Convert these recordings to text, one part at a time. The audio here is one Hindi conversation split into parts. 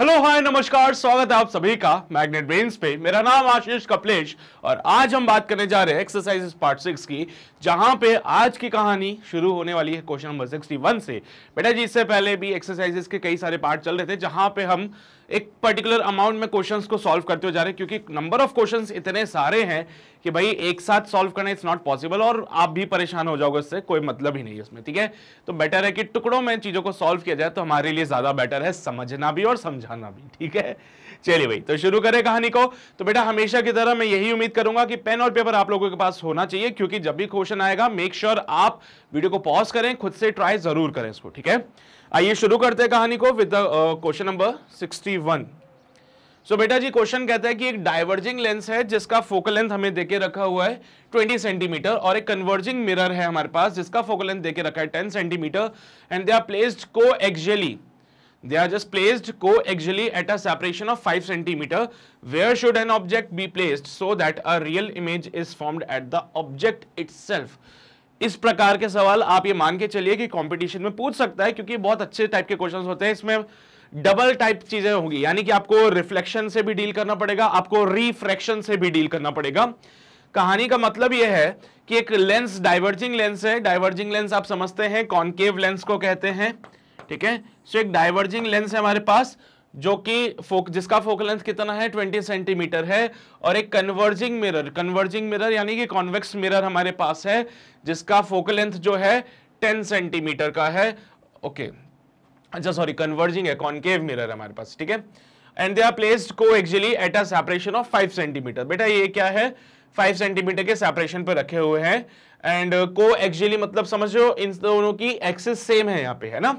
हेलो हाय नमस्कार स्वागत है आप सभी का मैग्नेट ब्रेन पे मेरा नाम आशीष कपलेश और आज हम बात करने जा रहे हैं एक्सरसाइज पार्ट सिक्स की जहां पे आज की कहानी शुरू होने वाली है क्वेश्चन नंबर सिक्सटी वन से बेटा जी इससे पहले भी एक्सरसाइजेस के कई सारे पार्ट चल रहे थे जहां पे हम एक पर्टिकुलर अमाउंट में क्वेश्चंस को सॉल्व करते हो जा रहे हैं क्योंकि नंबर ऑफ क्वेश्चंस इतने सारे हैं कि भाई एक साथ सॉल्व करना इट्स नॉट पॉसिबल और आप भी परेशान हो जाओगे इससे कोई मतलब ही नहीं है उसमें ठीक है तो बेटर है कि टुकड़ों में चीज़ों को सॉल्व किया जाए तो हमारे लिए ज़्यादा बेटर है समझना भी और समझाना भी ठीक है चलिए भाई तो शुरू करें कहानी को तो बेटा हमेशा की तरह मैं यही उम्मीद करूंगा कि पेन और पेपर आप लोगों के पास होना चाहिए क्योंकि जब भी क्वेश्चन आएगा मेक श्योर sure आप वीडियो को पॉज करें खुद से ट्राई जरूर करें इसको ठीक है आइए शुरू करते हैं कहानी को with question number 61 so so, बेटा जी क्वेश्चन कहता है कि एक डाइवर्जिंग लेंस है जिसका फोकल लेंथ हमें देके रखा हुआ है 20 सेंटीमीटर और एक कन्वर्जिंग मिरर है हमारे पास जिसका फोकल लेंथ देके रखा है ten centimetre and they are placed को exactly they are just placed coaxially at a separation of 5 centimeter where should an object be placed so that a real image is formed at the object itself इस प्रकार के सवाल आप ये मान के चलिए कि कंपटीशन में पूछ सकता है क्योंकि बहुत अच्छे टाइप के क्वेश्चंस होते हैं इसमें डबल टाइप चीजें होगी यानी कि आपको रिफ्लेक्शन से भी डील करना पड़ेगा आपको रिफ्रैक्शन से भी डील करना पड़ेगा कहानी का मतलब यह है कि एक लेंस डाइवर्जिंग लेंस है डाइवर्जिंग लेंस आप समझते हैं कॉन्केव लेंस को कहते हैं ठीक है सो एक डाइवर्जिंग लेंस है हमारे पास जो कि फोक जिसका फोकल लेंथ कितना है 20 सेंटीमीटर है और एक कन्वर्जिंग मिरर कन्वर्जिंग मिरर यानी कि कॉन्वेक्स मिरर हमारे पास है जिसका फोकल लेंथ जो है 10 सेंटीमीटर का है ओके अच्छा सॉरी कन्वर्जिंग है कॉन्केव मिरर हमारे पास ठीक है एंड दे आर प्लेस्ड को actually at a separation of five centimetre बेटा ये क्या है फाइव सेंटीमीटर के सेपरेशन पर रखे हुए हैं एंड को एक्चुअली मतलब समझो इन दोनों की एक्सेस सेम है यहाँ पे है ना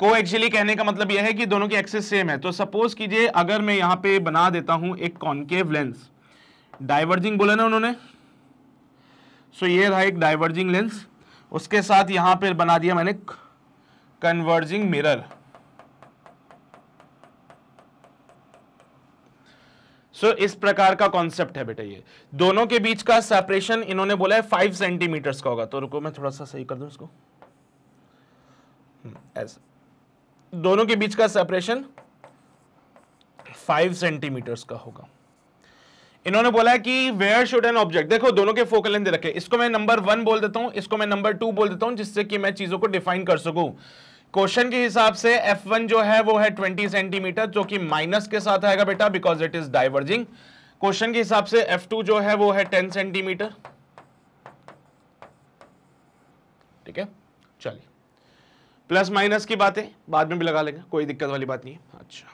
को एक्चुअली कहने का मतलब यह है कि दोनों की एक्सेस सेम है तो सपोज कीजिए अगर मैं यहां पे बना देता हूं एक कॉन्केव लेंस डाइवर्जिंग बोला ना उन्होंने सो so ये रहा एक डाइवर्जिंग लेंस उसके साथ यहां पे बना दिया मैंने कन्वर्जिंग मिरर सो so, इस प्रकार का कॉन्सेप्ट है बेटा ये दोनों के बीच का सेपरेशन इन्होंने बोला है फाइव सेंटीमीटर्स का होगा तो रुको मैं थोड़ा सा सही कर दूं इसको हम्म, ऐसा दोनों के बीच का सेपरेशन फाइव सेंटीमीटर्स का होगा इन्होंने बोला कि वेयर शुड एन ऑब्जेक्ट देखो दोनों के फोकल लेंथ दे रखे इसको मैं नंबर वन बोल देता हूं इसको मैं नंबर टू बोल देता हूं जिससे कि मैं चीजों को डिफाइन कर सकूं क्वेश्चन के हिसाब से F1 जो है वो है 20 सेंटीमीटर जो कि माइनस के साथ आएगा बेटा because it is diverging question के हिसाब से F2 जो है वो है 10 सेंटीमीटर ठीक है चलिए प्लस माइनस की बातें बाद में भी लगा लेंगे कोई दिक्कत वाली बात नहीं है अच्छा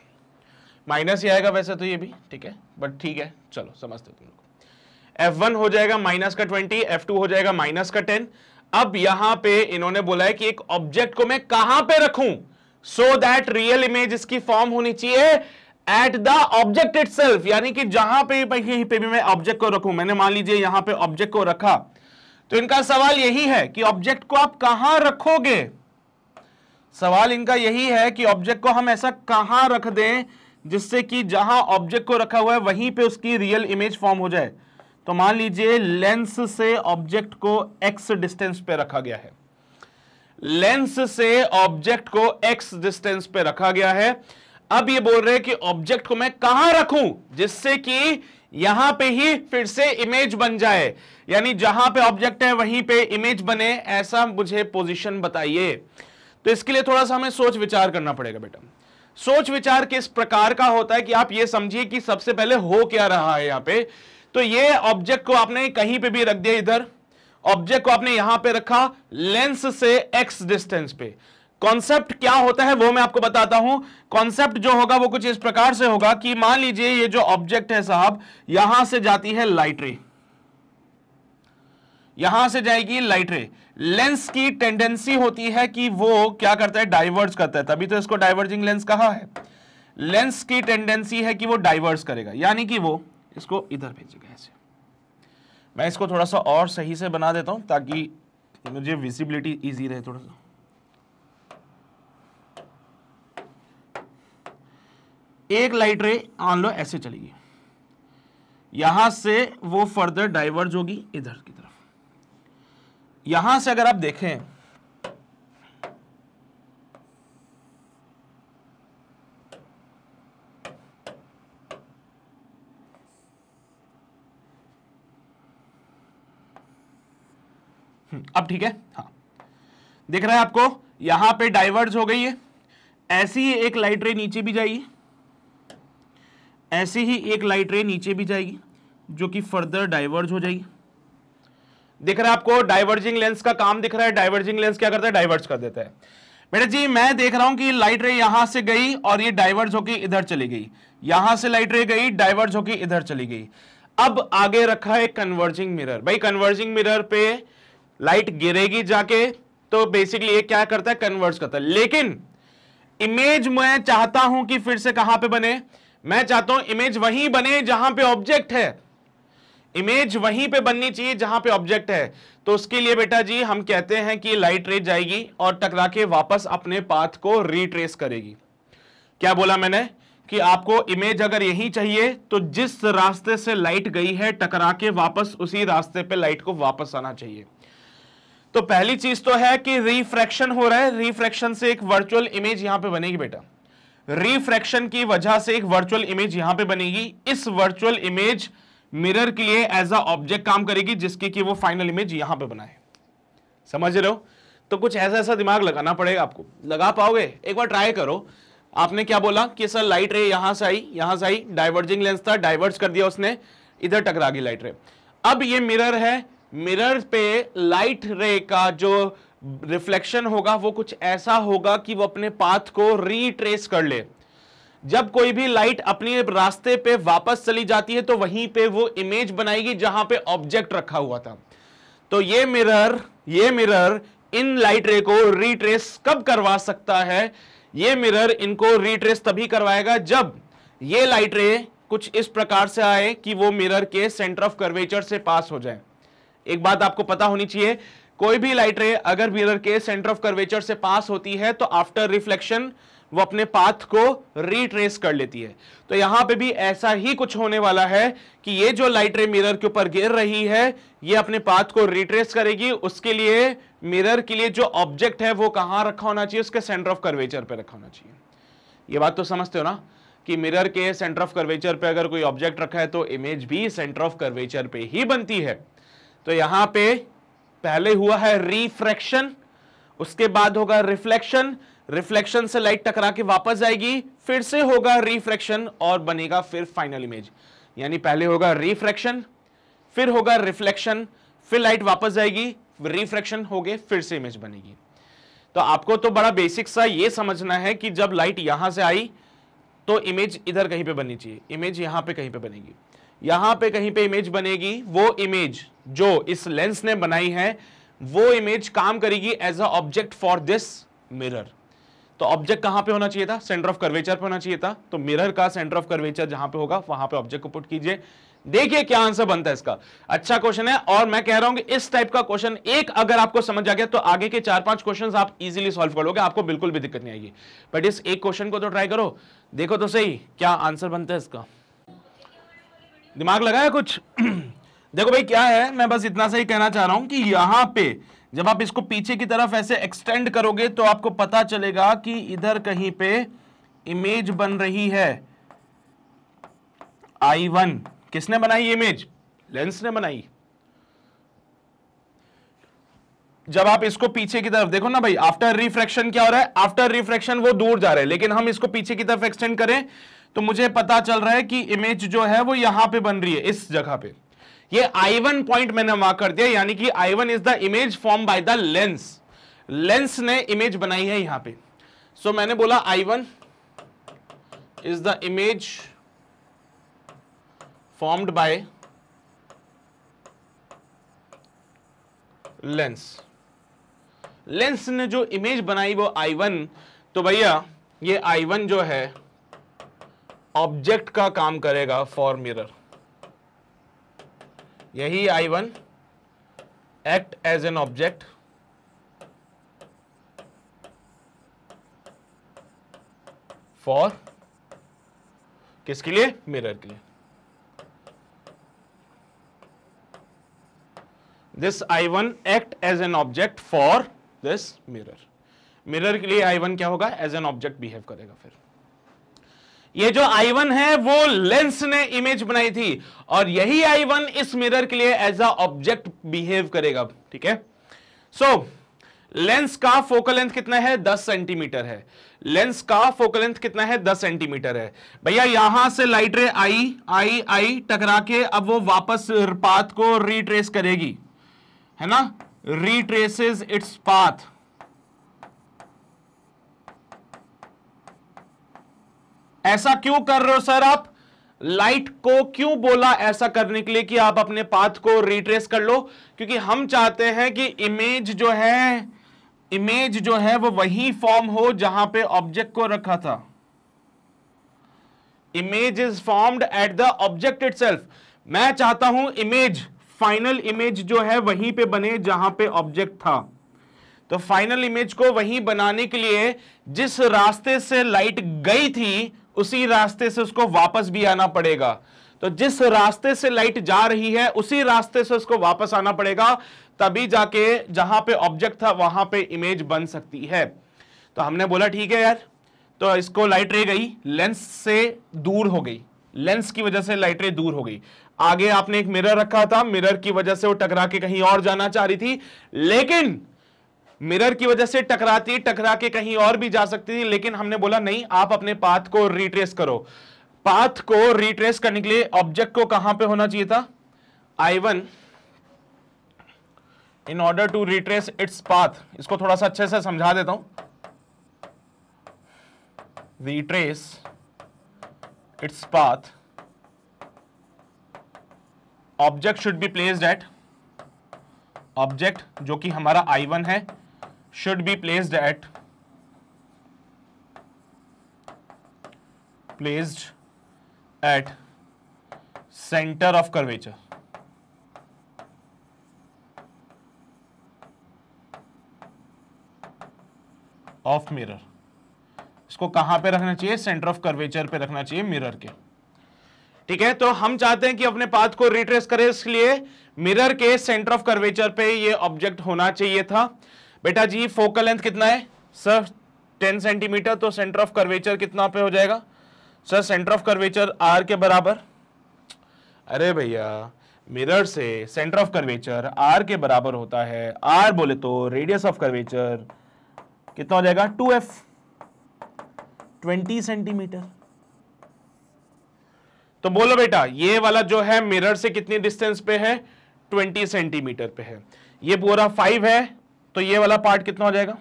माइनस ही आएगा वैसे तो ये भी ठीक है बट ठीक है चलो समझते हो तुम लोग एफ वन हो जाएगा माइनस का ट्वेंटी एफ टू हो जाएगा माइनस का टेन अब यहां पे इन्होंने बोला है कि एक ऑब्जेक्ट को मैं कहां पे रखूं सो दैट रियल इमेज इसकी फॉर्म होनी चाहिए एट द ऑब्जेक्ट इट यानी कि जहां पे यहीं पे भी मैं ऑब्जेक्ट को रखूं मैंने मान लीजिए यहां पे ऑब्जेक्ट को रखा तो इनका सवाल यही है कि ऑब्जेक्ट को आप कहां रखोगे सवाल इनका यही है कि ऑब्जेक्ट को हम ऐसा कहां रख दें जिससे कि जहां ऑब्जेक्ट को रखा हुआ है वहीं पे उसकी रियल इमेज फॉर्म हो जाए तो मान लीजिए लेंस से ऑब्जेक्ट को एक्स डिस्टेंस पे रखा गया है लेंस से ऑब्जेक्ट को एक्स डिस्टेंस पे रखा गया है अब ये बोल रहे हैं कि ऑब्जेक्ट को मैं कहां रखूं जिससे कि यहां पे ही फिर से इमेज बन जाए यानी जहां पे ऑब्जेक्ट है वहीं पे इमेज बने ऐसा मुझे पोजीशन बताइए तो इसके लिए थोड़ा सा हमें सोच विचार करना पड़ेगा बेटा सोच विचार किस प्रकार का होता है कि आप ये समझिए कि सबसे पहले हो क्या रहा है यहाँ पे तो ये ऑब्जेक्ट को आपने कहीं पे भी रख दिया इधर ऑब्जेक्ट को आपने यहां पे रखा लेंस से एक्स डिस्टेंस पे कॉन्सेप्ट क्या होता है वो मैं आपको बताता हूं कॉन्सेप्ट जो होगा वो कुछ इस प्रकार से होगा कि मान लीजिए ये जो ऑब्जेक्ट है साहब यहां से जाती है लाइटरी यहां से जाएगी लाइट रे लेंस की टेंडेंसी होती है कि वो क्या करता है डाइवर्ज करता है तभी तो इसको डाइवर्जिंग लेंस कहा है लेंस की टेंडेंसी है कि वो डाइवर्स करेगा यानी कि वो इसको इधर भेजेगा ऐसे मैं इसको थोड़ा सा और सही से बना देता हूं ताकि मुझे विजिबिलिटी इजी रहे थोड़ा सा एक लाइट रे आन लो ऐसे चलेगी यहां से वो फर्दर डाइवर्ज होगी इधर की तरफ यहां से अगर आप देखें हम्म, अब ठीक है हाँ देख रहा है आपको यहां पे डाइवर्ज हो गई है ऐसी ही एक लाइट रे नीचे भी जाएगी ऐसी ही एक लाइट रे नीचे भी जाएगी जो कि फर्दर डाइवर्ज हो जाएगी दिख रहा है आपको डाइवर्जिंग लेंस का काम दिख रहा है डाइवर्जिंग लेंस क्या करता है डाइवर्स कर देता है बेटा जी मैं देख रहा हूं कि लाइट रे यहां से गई और ये डाइवर्स होकर इधर चली गई यहां से लाइट रे गई डाइवर्स होकर इधर चली गई अब आगे रखा है कन्वर्जिंग मिरर भाई कन्वर्जिंग मिरर पे लाइट गिरेगी जाके तो बेसिकली ये क्या करता है कन्वर्ज करता है लेकिन इमेज मैं चाहता हूं कि फिर से कहां पे बने मैं चाहता हूं इमेज वहीं बने जहां पे ऑब्जेक्ट है इमेज वहीं पे बननी चाहिए जहां पे ऑब्जेक्ट है तो उसके लिए बेटा जी हम कहते हैं कि लाइट रेज जाएगी और टकरा के वापस अपने पाथ को रिट्रेस करेगी क्या बोला मैंने कि आपको इमेज अगर यही चाहिए तो जिस रास्ते से लाइट गई है टकरा के वापस उसी रास्ते पे लाइट को वापस आना चाहिए तो पहली चीज तो है कि रिफ्रैक्शन हो रहा है रिफ्रैक्शन से एक वर्चुअल इमेज यहां पे बनेगी बेटा रिफ्रैक्शन की वजह से एक वर्चुअल इमेज यहां पे बनेगी इस वर्चुअल इमेज मिरर के लिए एज अ ऑब्जेक्ट काम करेगी जिसकी कि वो फाइनल इमेज यहां पे बनाए समझ रहे हो तो कुछ ऐसा ऐसा दिमाग लगाना पड़ेगा आपको लगा पाओगे एक बार ट्राई करो आपने क्या बोला कि सर लाइट रे यहां से आई यहां से आई डाइवर्जिंग लेंस था डाइवर्स कर दिया उसने इधर टकरा गई लाइट रे अब ये मिरर है मिरर पे लाइट रे का जो रिफ्लेक्शन होगा वो कुछ ऐसा होगा कि वो अपने पाथ को रीट्रेस कर ले जब कोई भी लाइट अपने रास्ते पे वापस चली जाती है तो वहीं पे वो इमेज बनाएगी जहां पे ऑब्जेक्ट रखा हुआ था तो ये मिरर ये मिरर इन लाइट रे को रिट्रेस कब करवा सकता है ये मिरर इनको रिट्रेस तभी करवाएगा जब ये लाइट रे कुछ इस प्रकार से आए कि वो मिरर के सेंटर ऑफ कर्वेचर से पास हो जाए एक बात आपको पता होनी चाहिए कोई भी लाइट रे अगर मिरर के सेंटर ऑफ कर्वेचर से पास होती है तो आफ्टर रिफ्लेक्शन वो अपने पाथ को रिट्रेस कर लेती है तो यहां पे भी ऐसा ही कुछ होने वाला है कि ये जो लाइट रे मिरर के ऊपर गिर रही है ये अपने पाथ को रिट्रेस करेगी उसके लिए मिरर के लिए जो ऑब्जेक्ट है वो कहां रखा होना चाहिए उसके सेंटर ऑफ कर्वेचर पर रखा होना चाहिए ये बात तो समझते हो ना कि मिरर के सेंटर ऑफ कर्वेचर पर अगर कोई ऑब्जेक्ट रखा है तो इमेज भी सेंटर ऑफ कर्वेचर पर ही बनती है तो यहां पर पहले हुआ है रिफ्रैक्शन उसके बाद होगा रिफ्लेक्शन रिफ्लेक्शन से लाइट टकरा के वापस जाएगी फिर से होगा रिफ्रैक्शन और बनेगा फिर फाइनल इमेज यानी पहले होगा रिफ्रैक्शन फिर होगा रिफ्लेक्शन फिर लाइट वापस जाएगी रिफ्रैक्शन हो गए फिर से इमेज बनेगी तो आपको तो बड़ा बेसिक सा ये समझना है कि जब लाइट यहां से आई तो इमेज इधर कहीं पे बननी चाहिए इमेज यहां पे कहीं पे बनेगी यहां पे कहीं पे इमेज बनेगी वो इमेज जो इस लेंस ने बनाई है वो इमेज काम करेगी as a object for this mirror तो ऑब्जेक्ट कहां पे होना चाहिए था सेंटर ऑफ कर्वेचर पे होना चाहिए था तो मिरर का सेंटर ऑफ कर्वेचर जहां पे होगा वहां पे ऑब्जेक्ट को पुट कीजिए देखिए क्या आंसर बनता है इसका अच्छा क्वेश्चन है और मैं कह रहा हूं कि इस टाइप का क्वेश्चन एक अगर आपको समझ आ गया तो आगे के चार पांच क्वेश्चन आप इजिली सॉल्व कर लोगे आपको बिल्कुल भी दिक्कत नहीं आएगी बट इस एक क्वेश्चन को तो ट्राई करो देखो तो सही क्या आंसर बनता है इसका दिमाग लगाया कुछ देखो भाई क्या है मैं बस इतना सही कहना चाह रहा हूं कि यहां पे जब आप इसको पीछे की तरफ ऐसे एक्सटेंड करोगे तो आपको पता चलेगा कि इधर कहीं पे इमेज बन रही है आई वन किसने बनाई इमेज लेंस ने बनाई जब आप इसको पीछे की तरफ देखो ना भाई आफ्टर रिफ्रैक्शन क्या हो रहा है आफ्टर रिफ्रैक्शन वो दूर जा रहे हैं लेकिन हम इसको पीछे की तरफ एक्सटेंड करें तो मुझे पता चल रहा है कि इमेज जो है वो यहां पे बन रही है इस जगह पे ये आई वन पॉइंट मैंने वहां कर दिया यानी कि I one is the image form by the lens lens ने इमेज बनाई है यहां पे सो so, मैंने बोला I one is the image formed by lens lens ने जो इमेज बनाई वो आई वन तो भैया ये आई वन जो है ऑब्जेक्ट का काम करेगा फॉर मिरर यही I one act as an object for किसके लिए मिरर के लिए this I one act as an object for this mirror mirror के लिए आई वन क्या होगा एज एन ऑब्जेक्ट बिहेव करेगा फिर ये जो आई वन है वो लेंस ने इमेज बनाई थी और यही आई वन इस मिरर के लिए एज अ ऑब्जेक्ट बिहेव करेगा ठीक है सो लेंस का फोकल लेंथ कितना है 10 सेंटीमीटर है लेंस का फोकल लेंथ कितना है 10 सेंटीमीटर है भैया यहां से लाइट रे आई आई आई टकरा के अब वो वापस पाथ को रिट्रेस करेगी है ना रिट्रेसेस इट्स पाथ ऐसा क्यों कर रहे हो सर आप लाइट को क्यों बोला ऐसा करने के लिए कि आप अपने पाथ को रिट्रेस कर लो क्योंकि हम चाहते हैं कि इमेज जो है इमेज जो है वो वही फॉर्म हो जहां पे ऑब्जेक्ट को रखा था image is formed at the object it मैं चाहता हूं इमेज फाइनल इमेज जो है वहीं पे बने जहां पे ऑब्जेक्ट था तो फाइनल इमेज को वहीं बनाने के लिए जिस रास्ते से लाइट गई थी उसी रास्ते से उसको वापस भी आना पड़ेगा तो जिस रास्ते से लाइट जा रही है उसी रास्ते से उसको वापस आना पड़ेगा तभी जाके जहां पे ऑब्जेक्ट था वहां पे इमेज बन सकती है तो हमने बोला ठीक है यार तो इसको लाइट रे गई लेंस से दूर हो गई लेंस की वजह से लाइट रे दूर हो गई आगे आपने एक मिरर रखा था मिरर की वजह से वो टकरा के कहीं और जाना चाह रही थी लेकिन मिरर की वजह से टकराती टकरा के कहीं और भी जा सकती थी लेकिन हमने बोला नहीं आप अपने पाथ को रिट्रेस करो पाथ को रिट्रेस करने के लिए ऑब्जेक्ट को कहां पे होना चाहिए था I one in order to retrace its path इसको थोड़ा सा अच्छे से समझा देता हूं retrace its path object should be placed at object जो कि हमारा आई वन है should be placed at placed at center of curvature of mirror इसको कहां पे रखना चाहिए सेंटर ऑफ कर्वेचर पे रखना चाहिए मिरर के ठीक है तो हम चाहते हैं कि अपने पाथ को रिट्रेस करें इसलिए मिरर के सेंटर ऑफ कर्वेचर पे ये ऑब्जेक्ट होना चाहिए था बेटा जी फोकल लेंथ कितना है सर टेन सेंटीमीटर तो सेंटर ऑफ कर्वेचर कितना पे हो जाएगा sir centre of curvature R के बराबर अरे भैया मिरर से सेंटर ऑफ कर्वेचर आर के बराबर होता है आर बोले तो रेडियस ऑफ कर्वेचर कितना हो जाएगा टू एफ ट्वेंटी सेंटीमीटर तो बोलो बेटा ये वाला जो है मिरर से कितनी डिस्टेंस पे है ट्वेंटी सेंटीमीटर पे है ये पूरा फाइव है तो ये वाला पार्ट कितना हो जाएगा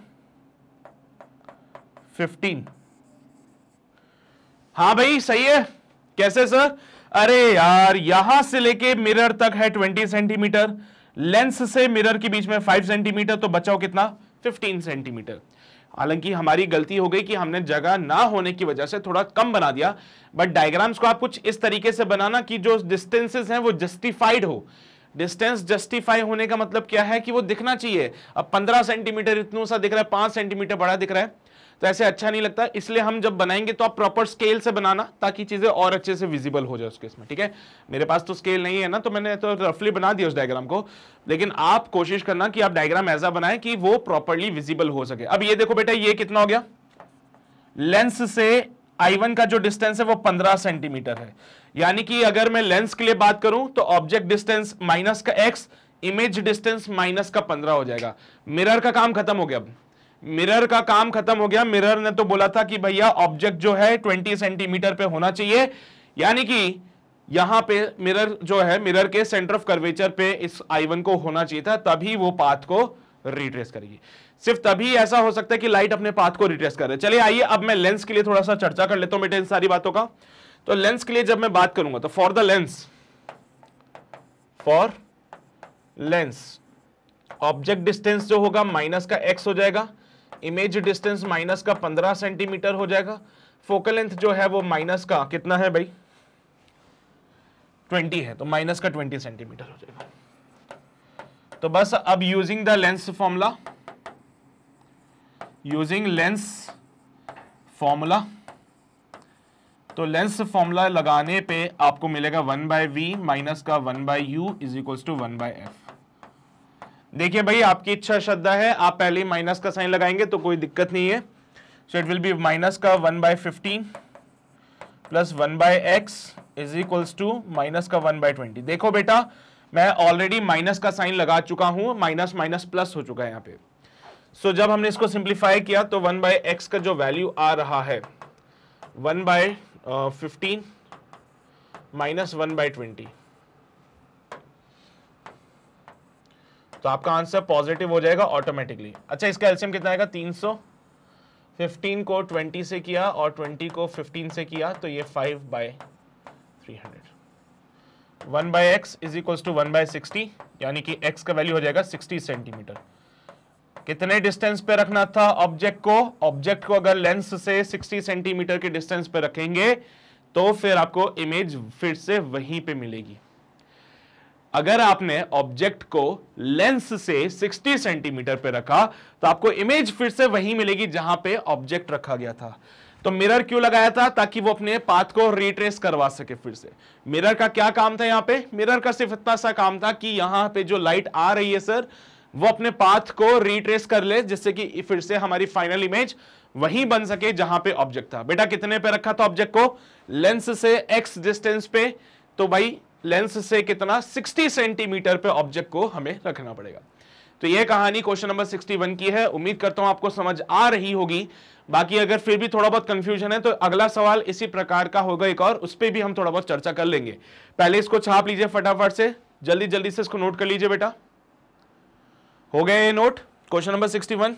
फिफ्टीन हाँ भाई सही है कैसे सर अरे यार यहां से लेके मिरर तक है ट्वेंटी सेंटीमीटर लेंस से मिरर के बीच में फाइव सेंटीमीटर तो बचाओ कितना फिफ्टीन सेंटीमीटर हालांकि हमारी गलती हो गई कि हमने जगह ना होने की वजह से थोड़ा कम बना दिया बट डायग्राम्स को आप कुछ इस तरीके से बनाना कि जो डिस्टेंसेस हैं वो जस्टिफाइड हो डिस्टेंस जस्टिफाई होने का मतलब क्या है कि वो दिखना चाहिए अब पंद्रह सेंटीमीटर इतना सा दिख रहा है पांच सेंटीमीटर बड़ा दिख रहा है तो ऐसे अच्छा नहीं लगता इसलिए हम जब बनाएंगे तो आप प्रॉपर स्केल से बनाना ताकि चीज़ें और अच्छे से विजिबल हो जाए उसके इसमें ठीक है मेरे पास तो स्केल नहीं है ना तो मैंने तो रफली बना दिया उस डायग्राम को लेकिन आप कोशिश करना कि आप डायग्राम ऐसा बनाए कि वो प्रॉपरली विजिबल हो सके अब ये देखो बेटा ये कितना हो गया लेंस से आई का जो डिस्टेंस है वो पंद्रह सेंटीमीटर है यानी कि अगर मैं लेंस के लिए बात करूं तो ऑब्जेक्ट डिस्टेंस माइनस का एक्स इमेज डिस्टेंस माइनस का पंद्रह हो जाएगा मिरर का काम खत्म हो गया अब मिरर का काम खत्म हो गया मिरर ने तो बोला था कि भैया ऑब्जेक्ट जो है ट्वेंटी सेंटीमीटर पे होना चाहिए यानी कि यहां पे मिरर जो है मिरर के सेंटर ऑफ कर्वेचर पे इस आईवन को होना चाहिए था तभी वो पाथ को रिट्रेस करेगी सिर्फ तभी ऐसा हो सकता है कि लाइट अपने पाथ को रिट्रेस करे चलिए आइए अब मैं लेंस के लिए थोड़ा सा चर्चा कर लेता हूं बेटे इन सारी बातों का तो लेंस के लिए जब मैं बात करूंगा तो for the lens for lens object distance जो होगा माइनस का एक्स हो जाएगा इमेज डिस्टेंस माइनस का पंद्रह सेंटीमीटर हो जाएगा फोकल लेंथ जो है वो माइनस का कितना है भाई ट्वेंटी है तो माइनस का ट्वेंटी सेंटीमीटर हो जाएगा तो बस अब using the lens formula using lens formula तो लेंस फॉर्मूला लगाने पे आपको मिलेगा वन बाय वी माइनस का one by u is equal to one by f देखिए भाई आपकी इच्छा श्रद्धा है आप पहले माइनस का साइन लगाएंगे तो कोई दिक्कत नहीं है so it will be minus का one by fifteen plus one by x is equals to minus का वन बाय ट्वेंटी देखो बेटा मैं ऑलरेडी माइनस का साइन लगा चुका हूं माइनस माइनस प्लस हो चुका है यहाँ पे सो so, जब हमने इसको सिंप्लीफाई किया तो वन बाय एक्स का जो वैल्यू आ रहा है one by fifteen minus one by twenty तो आपका आंसर पॉजिटिव हो जाएगा ऑटोमेटिकली अच्छा इसका एल्सियम कितना आएगा तीन सौ फिफ्टीन को ट्वेंटी से किया और ट्वेंटी को फिफ्टीन से किया तो ये five by three hundred one by x is equal to one by sixty यानी कि एक्स का वैल्यू हो जाएगा सिक्सटी सेंटीमीटर कितने डिस्टेंस पे रखना था ऑब्जेक्ट को ऑब्जेक्ट को अगर लेंस से 60 सेंटीमीटर के डिस्टेंस पे रखेंगे तो फिर आपको इमेज फिर से वहीं पे मिलेगी अगर आपने ऑब्जेक्ट को लेंस से 60 सेंटीमीटर पे रखा तो आपको इमेज फिर से वहीं मिलेगी जहां पे ऑब्जेक्ट रखा गया था तो मिरर क्यों लगाया था ताकि वो अपने पाथ को रिट्रेस करवा सके फिर से मिरर का क्या काम था यहाँ पे मिरर का सिर्फ इतना सा काम था कि यहां पे जो लाइट आ रही है सर वो अपने पाथ को रिट्रेस कर ले जिससे कि फिर से हमारी फाइनल इमेज वहीं बन सके जहां पे ऑब्जेक्ट था बेटा कितने पे रखा था ऑब्जेक्ट को लेंस से एक्स डिस्टेंस पे तो भाई लेंस से कितना 60 सेंटीमीटर पे ऑब्जेक्ट को हमें रखना पड़ेगा तो यह कहानी क्वेश्चन नंबर 61 की है उम्मीद करता हूं आपको समझ आ रही होगी बाकी अगर फिर भी थोड़ा बहुत कंफ्यूजन है तो अगला सवाल इसी प्रकार का होगा एक और उस पर भी हम थोड़ा बहुत चर्चा कर लेंगे पहले इसको छाप लीजिए फटाफट से जल्दी जल्दी से इसको नोट कर लीजिए बेटा हो गए ये note question number sixty one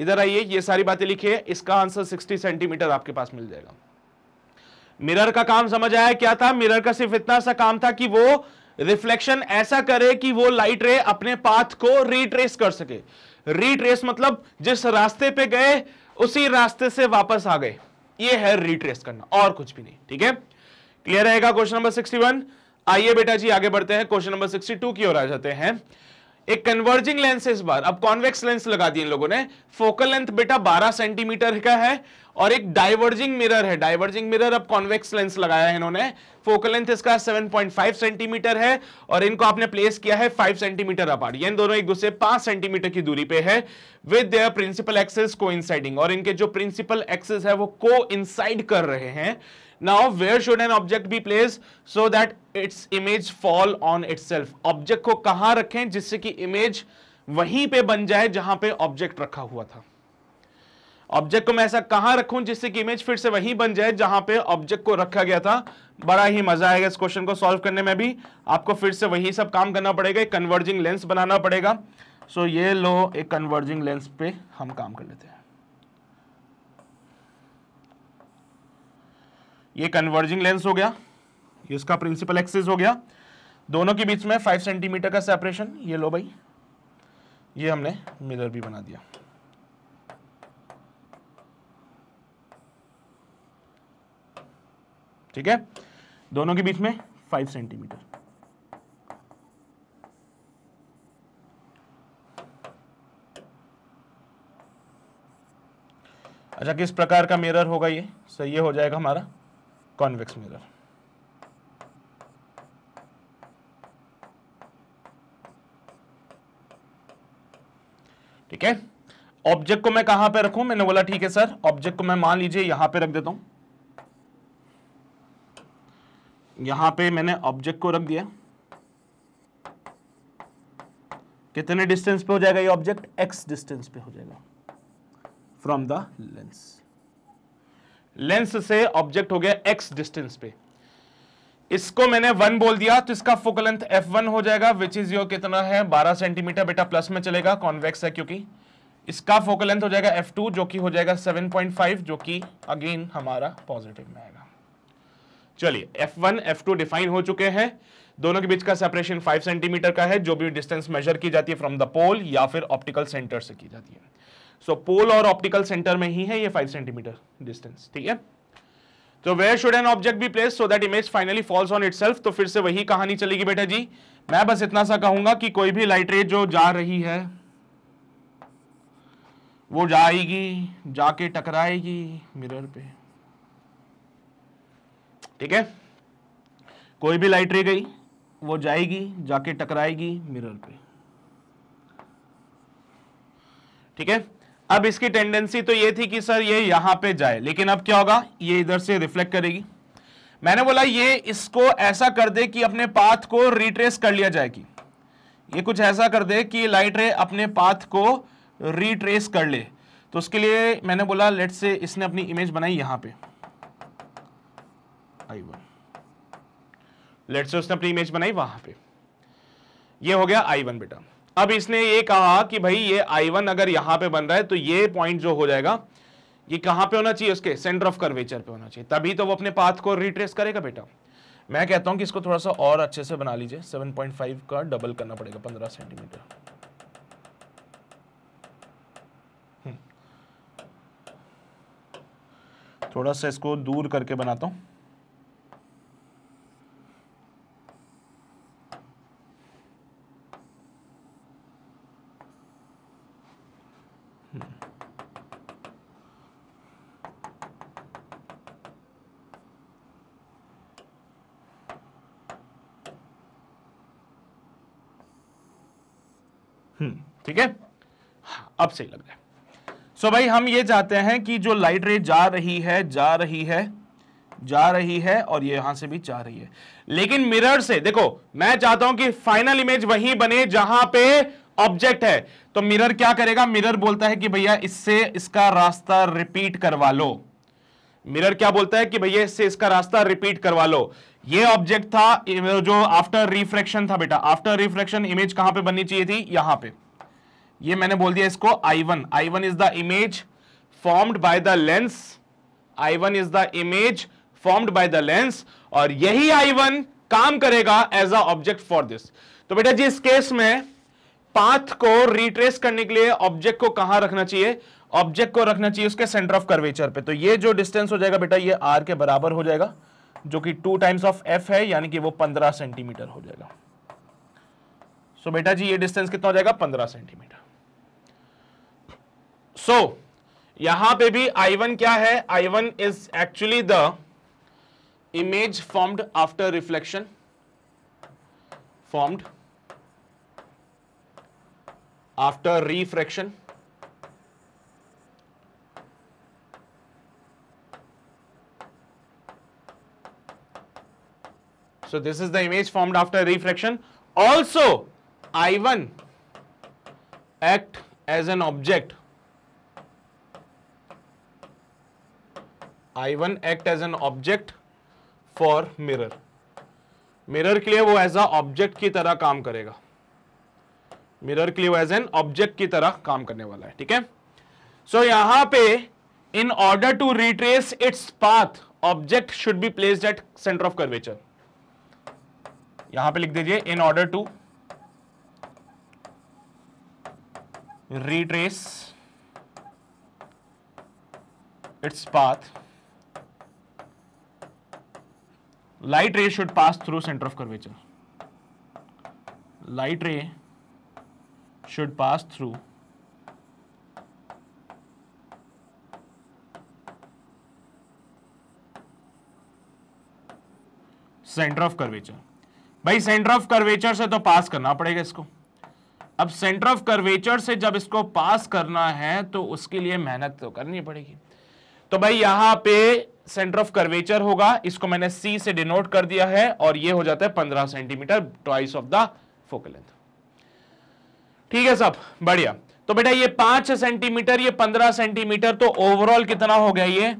इधर आइए ये सारी बातें लिखिए इसका आंसर सिक्सटी सेंटीमीटर आपके पास मिल जाएगा मिरर का काम समझ आया क्या था मिरर का सिर्फ इतना सा काम था कि वो रिफ्लेक्शन ऐसा करे कि वो लाइट रे अपने पाथ को रिट्रेस कर सके रिट्रेस मतलब जिस रास्ते पे गए उसी रास्ते से वापस आ गए ये है रिट्रेस करना और कुछ भी नहीं ठीक है क्लियर रहेगा क्वेश्चन नंबर सिक्सटी वन आइए बेटा जी आगे बढ़ते हैं क्वेश्चन नंबर सिक्सटी टू की ओर आ जाते हैं एक कन्वर्जिंग लेंस इस बार अब कॉन्वेक्स लेंस लगा दिए इन लोगों ने फोकल लेंथ बेटा 12 सेंटीमीटर का है और एक डाइवर्जिंग मिरर है डाइवर्जिंग मिरर अब कॉन्वेक्स लेंस लगाया है इन्होंने फोकल लेंथ इसका 7.5 सेंटीमीटर है और इनको आपने प्लेस किया है 5 सेंटीमीटर अपार्ट ये दोनों एक दूसरे 5 सेंटीमीटर की दूरी पे है विद देयर प्रिंसिपल एक्सेस को और इनके जो प्रिंसिपल एक्सेस है वो को कर रहे हैं now where should an object be place so that its image fall on itself object को कहां रखें जिससे कि इमेज वहीं पे बन जाए जहां पे ऑब्जेक्ट रखा हुआ था ऑब्जेक्ट को मैं ऐसा कहां रखूं जिससे कि इमेज फिर से वहीं बन जाए जहां पे ऑब्जेक्ट को रखा गया था बड़ा ही मजा आएगा इस क्वेश्चन को सॉल्व करने में भी आपको फिर से वही सब काम करना पड़ेगा एक कन्वर्जिंग लेंस बनाना पड़ेगा सो so, ये लो एक कन्वर्जिंग लेंस पे हम काम कर लेते हैं ये कन्वर्जिंग लेंस हो गया इसका प्रिंसिपल एक्सिस हो गया दोनों के बीच में फाइव सेंटीमीटर का सेपरेशन ये लो भाई ये हमने मिरर भी बना दिया ठीक है दोनों के बीच में फाइव सेंटीमीटर अच्छा किस प्रकार का मिरर होगा ये सही हो जाएगा हमारा convex mirror. ठीक है ऑब्जेक्ट को मैं कहां पे रखूं मैंने बोला ठीक है सर ऑब्जेक्ट को मैं मान लीजिए यहां पे रख देता हूं यहां पे मैंने ऑब्जेक्ट को रख दिया कितने डिस्टेंस पे हो जाएगा ये ऑब्जेक्ट एक्स डिस्टेंस पे हो जाएगा फ्रॉम द लेंस लेंस से ऑब्जेक्ट हो गया एक्स डिस्टेंस पे इसको मैंने वन बोल दिया तो इसका फोकल लेंथ एफ वन हो जाएगा विच इज योर कितना है बारह सेंटीमीटर बेटा प्लस में चलेगा कॉन्वेक्स है क्योंकि इसका फोकल लेंथ हो जाएगा एफ टू जो कि हो जाएगा सेवन पॉइंट फाइव जो कि अगेन हमारा पॉजिटिव में आएगा चलिए f one f two define हो चुके हैं दोनों के बीच का सेपरेशन फाइव सेंटीमीटर का है जो भी डिस्टेंस मेजर की जाती है फ्रॉम द पोल या फिर ऑप्टिकल सेंटर से की जाती है सो पोल और ऑप्टिकल सेंटर में ही है ये फाइव सेंटीमीटर डिस्टेंस ठीक है तो where should an object be place so that image finally falls on it तो फिर से वही कहानी चलेगी बेटा जी मैं बस इतना सा कहूंगा कि कोई भी लाइट रेट जो जा रही है वो जाएगी जाके टकराएगी मिरर पे ठीक है कोई भी लाइट रे गई वो जाएगी जाके टकराएगी मिरर पे ठीक है अब इसकी टेंडेंसी तो ये थी कि सर ये यहां पे जाए लेकिन अब क्या होगा ये इधर से रिफ्लेक्ट करेगी मैंने बोला ये इसको ऐसा कर दे कि अपने पाथ को रिट्रेस कर लिया जाएगी ये कुछ ऐसा कर दे कि लाइट रे अपने पाथ को रिट्रेस कर ले तो उसके लिए मैंने बोला लेट से इसने अपनी इमेज बनाई यहां पे आई वन लेट से उसने अपनी इमेज बनाई वहां पे ये हो गया आई वन बेटा अब इसने ये कहा कि भाई ये I1 अगर यहां पे बन रहा है तो ये पॉइंट जो हो जाएगा ये कहां पे होना चाहिए उसके सेंटर ऑफ कर्वेचर पे होना चाहिए तभी तो वो अपने पाथ को रिट्रेस करेगा बेटा मैं कहता हूं कि इसको थोड़ा सा और अच्छे से बना लीजिए 7.5 का डबल करना पड़ेगा 15 सेंटीमीटर हम्म। थोड़ा सा इसको दूर करके बनाता हूं ठीक है हाँ, अब सही लग रहा है सो भाई हम ये चाहते हैं कि जो लाइट रे जा रही है जा रही है जा रही है और ये यहां से भी जा रही है लेकिन मिरर से देखो मैं चाहता हूं कि फाइनल इमेज वही बने जहां पे ऑब्जेक्ट है तो मिरर क्या करेगा मिरर बोलता है कि भैया इससे इसका रास्ता रिपीट करवा लो मिरर क्या बोलता है कि भैया इससे इसका रास्ता रिपीट करवा लो ये ऑब्जेक्ट था जो आफ्टर रिफ्रेक्शन था बेटा आफ्टर रिफ्रेक्शन इमेज कहां पे बननी चाहिए थी यहां पे ये मैंने बोल दिया इसको I one I one is the image formed by the lens I one is the image formed by the lens और यही आई वन काम करेगा as a object for this तो बेटा जी इस केस में पाथ को रिट्रेस करने के लिए ऑब्जेक्ट को कहां रखना चाहिए ऑब्जेक्ट को रखना चाहिए उसके सेंटर ऑफ कर्वेचर पे तो ये जो डिस्टेंस हो जाएगा बेटा ये आर के बराबर हो जाएगा जो कि टू टाइम्स ऑफ एफ है यानी कि वो पंद्रह सेंटीमीटर हो जाएगा सो so बेटा जी ये डिस्टेंस कितना हो जाएगा पंद्रह सेंटीमीटर सो so, यहां पे भी I1 क्या है I1 one is actually the image formed after reflection formed after refraction so this is the image formed after refraction also I one act as an object I one act as an object for mirror mirror के लिए वो एज अ ऑब्जेक्ट की तरह काम करेगा मिरर के लिए वो एज एन ऑब्जेक्ट की तरह काम करने वाला है ठीक है सो so, यहां पे in order to retrace its path object should be placed at centre of curvature यहां पे लिख दीजिए in order to retrace its path light ray should pass through centre of curvature light ray should pass through centre of curvature भाई सेंटर ऑफ कर्वेचर से तो पास करना पड़ेगा इसको अब सेंटर ऑफ कर्वेचर से जब इसको पास करना है तो उसके लिए मेहनत तो करनी पड़ेगी तो भाई यहां पे सेंटर ऑफ कर्वेचर होगा इसको मैंने सी से डिनोट कर दिया है और ये हो जाता है पंद्रह centimetre twice of the focal length ठीक है सब बढ़िया तो बेटा ये पांच सेंटीमीटर ये पंद्रह सेंटीमीटर तो ओवरऑल कितना हो गया ये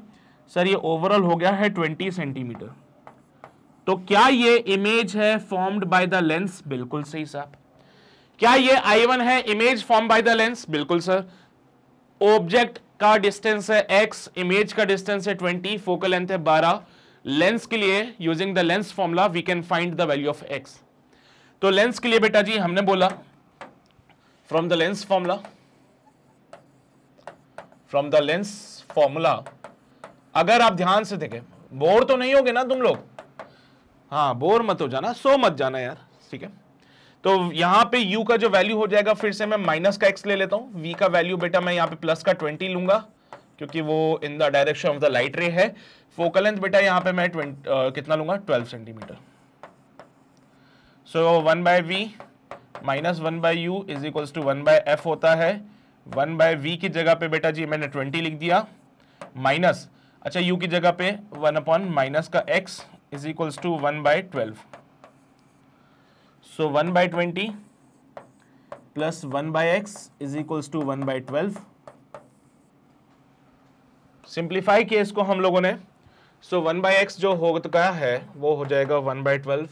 सर ये ओवरऑल हो गया है ट्वेंटी सेंटीमीटर तो क्या ये इमेज है फॉर्म्ड बाय द लेंस बिल्कुल सही साहब क्या ये आई वन है image form by the lens बिल्कुल सर ऑब्जेक्ट का डिस्टेंस है एक्स इमेज का डिस्टेंस है ट्वेंटी फोकल लेंथ है बारह लेंस के लिए using the lens formula we can find the value of x तो लेंस के लिए बेटा जी हमने बोला from the lens formula from the lens formula अगर आप ध्यान से देखें बोर तो नहीं होगे ना तुम लोग हाँ बोर मत हो जाना सो मत जाना यार ठीक है तो यहाँ पे u का जो वैल्यू हो जाएगा फिर से मैं माइनस का x ले लेता हूँ v का वैल्यू बेटा मैं यहां पे प्लस का 20 लूंगा क्योंकि वो in the direction of the light ray है फोकल लेंथ बेटा यहां पे मैं 20, आ, कितना लूंगा 12 centimetre so one by v minus one by u is equal to one by f होता है 1 बाय वी की जगह पे बेटा जी मैंने ट्वेंटी लिख दिया माइनस अच्छा यू की जगह पे वन अपॉन माइनस का x is equals to one by twelve so one by twenty plus one by x is equals to one by twelve simplify किया इसको हम लोगों ने सो वन बाय एक्स जो हो चुका है वो हो जाएगा one by twelve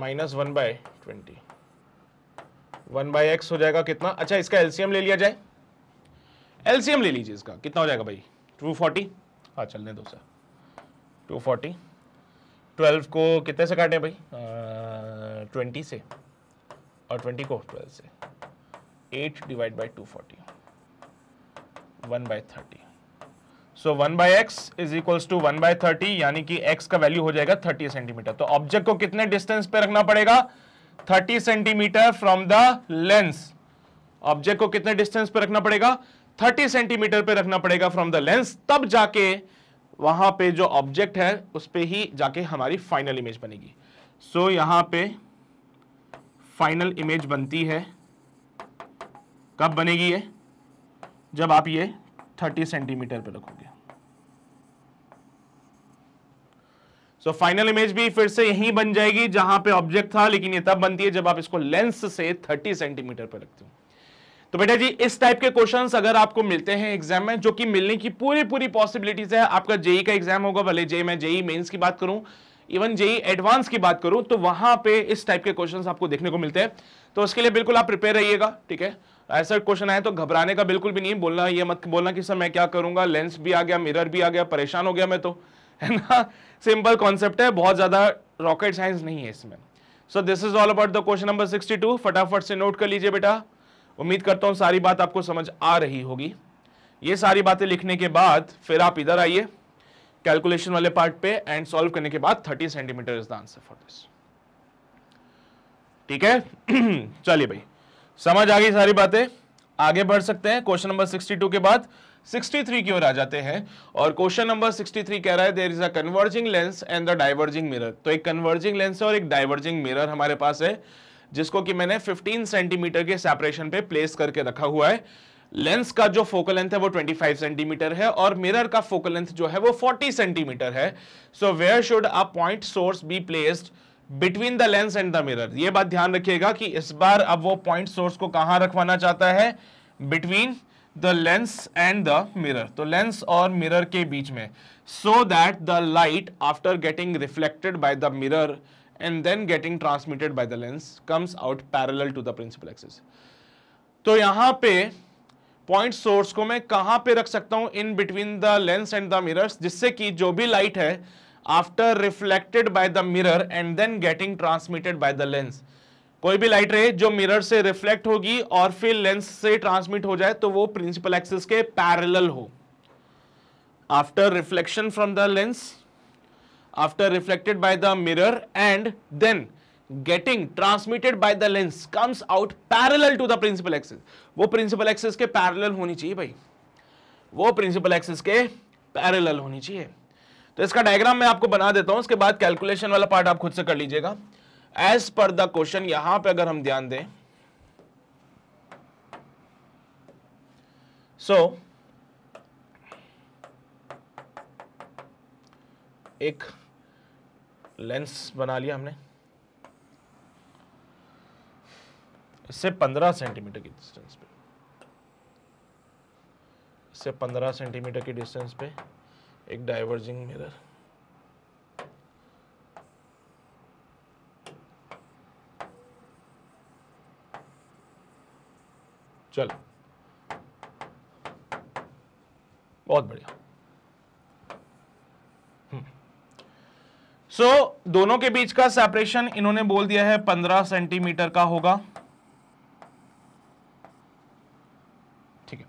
minus one by twenty one by x हो जाएगा कितना अच्छा इसका एलसीएम ले लिया जाए एलसीएम ले लीजिए इसका कितना हो जाएगा भाई टू फोर्टी हाँ चलने दो सर टू फोर्टी ट्वेल्व को कितने से काटें भाई ट्वेंटी से और ट्वेंटी को ट्वेल्व से eight divide by two forty one by thirty so one by x is equals to one by thirty यानी कि एक्स का वैल्यू हो जाएगा थर्टी सेंटीमीटर तो ऑब्जेक्ट को कितने डिस्टेंस पे रखना पड़ेगा thirty centimetre from the lens object को कितने डिस्टेंस पे रखना पड़ेगा थर्टी सेंटीमीटर पे रखना पड़ेगा फ्रॉम द लेंस तब जाके वहां पे जो ऑब्जेक्ट है उस पर ही जाके हमारी फाइनल इमेज बनेगी सो so, यहां पे फाइनल इमेज बनती है कब बनेगी ये जब आप ये 30 सेंटीमीटर पे रखोगे सो फाइनल इमेज भी फिर से यहीं बन जाएगी जहां पे ऑब्जेक्ट था लेकिन ये तब बनती है जब आप इसको लेंस से 30 सेंटीमीटर पे रखते हो तो बेटा जी इस टाइप के क्वेश्चन अगर आपको मिलते हैं एग्जाम में जो कि मिलने की पूरी पूरी पॉसिबिलिटीज है आपका जेई e का एग्जाम होगा भले जेई मैं जेई मेन्स की बात करूं इवन जेई एडवांस की बात करूं तो वहां पे इस टाइप के क्वेश्चंस आपको देखने को मिलते हैं तो उसके लिए बिल्कुल आप प्रिपेयर रहिएगा ठीक है ऐसा क्वेश्चन आए तो घबराने का बिल्कुल भी नहीं बोलना ये मत बोलना कि सर मैं क्या करूंगा लेंस भी आ गया मिरर भी आ गया परेशान हो गया मैं तो है ना सिंपल कॉन्सेप्ट है बहुत ज़्यादा रॉकेट साइंस नहीं है इसमें so this is all about the question number sixty two फटाफट से नोट कर लीजिए बेटा उम्मीद करता हूं सारी बात आपको समझ आ रही होगी ये सारी बातें लिखने के बाद फिर आप इधर आइए कैलकुलेशन वाले पार्ट पे एंड सॉल्व करने के बाद 30 centimetre is the answer for this ठीक है चलिए भाई समझ आ गई सारी बातें आगे बढ़ सकते हैं क्वेश्चन नंबर 62 के बाद 63 की ओर आ जाते हैं और क्वेश्चन नंबर 63 कह रहा है there is a converging lens and the diverging mirror तो एक कन्वर्जिंग लेंस है और एक डाइवर्जिंग मिरर हमारे पास है जिसको कि मैंने 15 सेंटीमीटर के सेपरेशन पे प्लेस करके रखा हुआ है लेंस का जो फोकल लेंथ है वो 25 सेंटीमीटर है और मिरर का फोकल लेंथ जो है वो 40 सेंटीमीटर है so where should a point source be placed between the lens and the mirror ये बात ध्यान रखिएगा कि इस बार अब वो पॉइंट सोर्स को कहां रखवाना चाहता है between the lens and the mirror तो लेंस और मिरर के बीच में so that the light after getting reflected by the mirror and then getting transmitted by the lens comes out parallel to the principal axis. तो यहां पे पॉइंट सोर्स को मैं कहाँ पे रख सकता हूं in between the lens and the mirrors जिससे कि जो भी लाइट है after reflected by the mirror and then getting transmitted by the lens कोई भी लाइट रहे जो मिरर से रिफ्लेक्ट होगी और फिर लेंस से ट्रांसमिट हो जाए तो वो प्रिंसिपल एक्सिस के पैरेलल हो after reflection from the lens after reflected by the mirror and then getting transmitted by the lens comes out parallel to the principal axis वो principal axis के parallel होनी चाहिए भाई वो principal axis के parallel होनी चाहिए तो इसका डायग्राम मैं आपको बना देता हूं उसके बाद कैलकुलेशन वाला पार्ट आप खुद से कर लीजिएगा एज पर द क्वेश्चन यहां पे अगर हम ध्यान दें सो so, एक लेंस बना लिया हमने इससे 15 सेंटीमीटर की डिस्टेंस पे इससे 15 सेंटीमीटर की डिस्टेंस पे एक डाइवर्जिंग मिरर चल बहुत बढ़िया सो so, दोनों के बीच का सेपरेशन इन्होंने बोल दिया है पंद्रह सेंटीमीटर का होगा ठीक है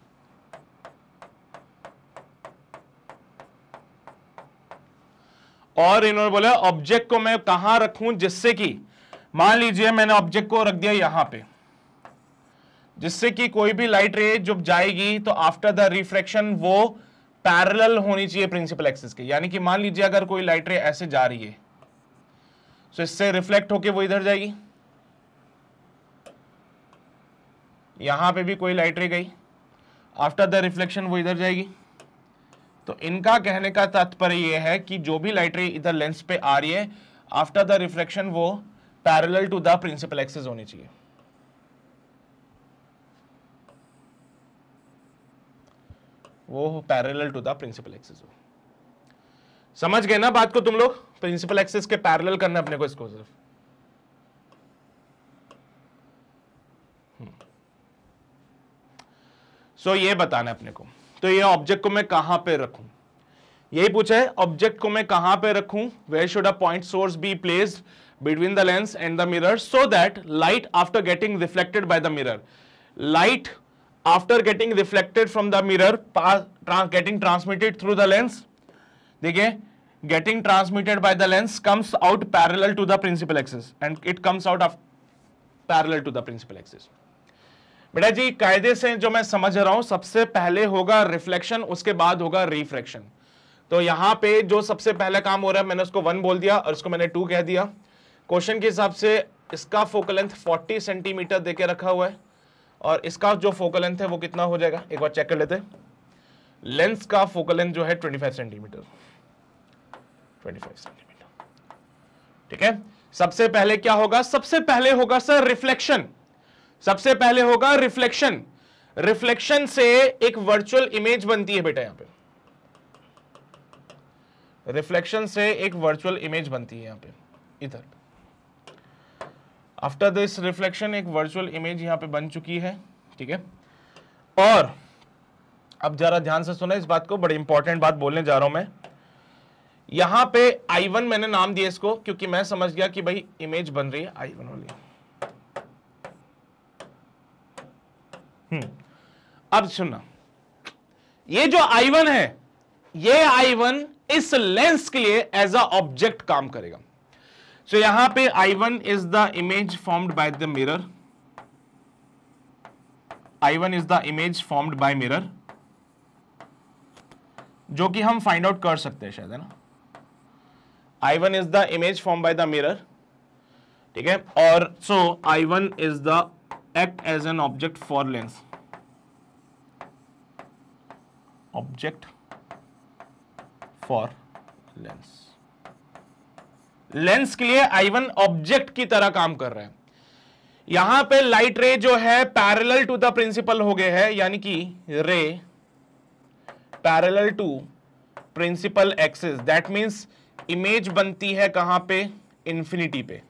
और इन्होंने बोला ऑब्जेक्ट को मैं कहां रखूं जिससे कि मान लीजिए मैंने ऑब्जेक्ट को रख दिया यहां पे जिससे कि कोई भी लाइट रे जब जाएगी तो आफ्टर द रिफ्रेक्शन वो पैरेलल होनी चाहिए प्रिंसिपल एक्सिस के यानी कि मान लीजिए अगर कोई लाइट रे ऐसे जा रही है सो so, इससे रिफ्लेक्ट होके वो इधर जाएगी यहां पे भी कोई लाइट रे गई आफ्टर द रिफ्लेक्शन वो इधर जाएगी तो इनका कहने का तात्पर्य ये है कि जो भी लाइट रे इधर लेंस पे आ रही है आफ्टर द रिफ्लेक्शन वो parallel to the principal axis होनी चाहिए वो parallel to the principal axis हो समझ गए ना बात को तुम लोग प्रिंसिपल एक्सेस के पैरेलल करना अपने को इसको सिर्फ सो हम्म। ये बताना है अपने को तो ये ऑब्जेक्ट को मैं कहां पे रखू यही पूछा है ऑब्जेक्ट को मैं कहां पे रखू where should a point source be placed between the lens and the mirror so that light after getting reflected by the mirror light after getting reflected from the mirror getting transmitted through the lens देखिए getting transmitted by the lens comes out parallel to the principal axis and it comes out of parallel to the principal axis बेटा जी कायदे से जो मैं समझ रहा हूं सबसे पहले होगा रिफ्लेक्शन उसके बाद होगा रिफ्रैक्शन तो यहां पे जो सबसे पहला काम हो रहा है मैंने उसको वन बोल दिया और उसको मैंने टू कह दिया क्वेश्चन के हिसाब से इसका फोकल लेंथ 40 सेंटीमीटर देके रखा हुआ है और इसका जो फोकल लेंथ है वो कितना हो जाएगा एक बार चेक कर लेते हैं लेंस का फोकल लेंथ जो है 25 सेंटीमीटर 25 सेंटीमीटर ठीक है सबसे पहले क्या होगा सबसे पहले होगा सर रिफ्लेक्शन सबसे पहले होगा रिफ्लेक्शन रिफ्लेक्शन से एक वर्चुअल इमेज बनती है बेटा यहां पे रिफ्लेक्शन से एक वर्चुअल इमेज बनती है यहां पे इधर आफ्टर दिस रिफ्लेक्शन एक वर्चुअल इमेज यहां पे बन चुकी है ठीक है और अब जरा ध्यान से सुना इस बात को बड़ी इंपॉर्टेंट बात बोलने जा रहा हूं मैं यहां पे I1 मैंने नाम दिया इसको क्योंकि मैं समझ गया कि भाई इमेज बन रही है आई वन वाली हम्म, अब सुनना ये जो आई वन है ये आई वन इस लेंस के लिए एज अ ऑब्जेक्ट काम करेगा सो so, यहां पे I one is the image formed by the mirror I one is the image formed by mirror जो कि हम फाइंड आउट कर सकते हैं शायद है ना I one is the image form by the mirror ठीक है और so I one is the act as an object for lens object for lens lens के लिए आई वन ऑब्जेक्ट की तरह काम कर रहा है यहां पे लाइट रे जो है पैरेलल टू द प्रिंसिपल हो गए है यानी कि ray parallel to principal axis that means image बनती है कहां पे इंफिनिटी पे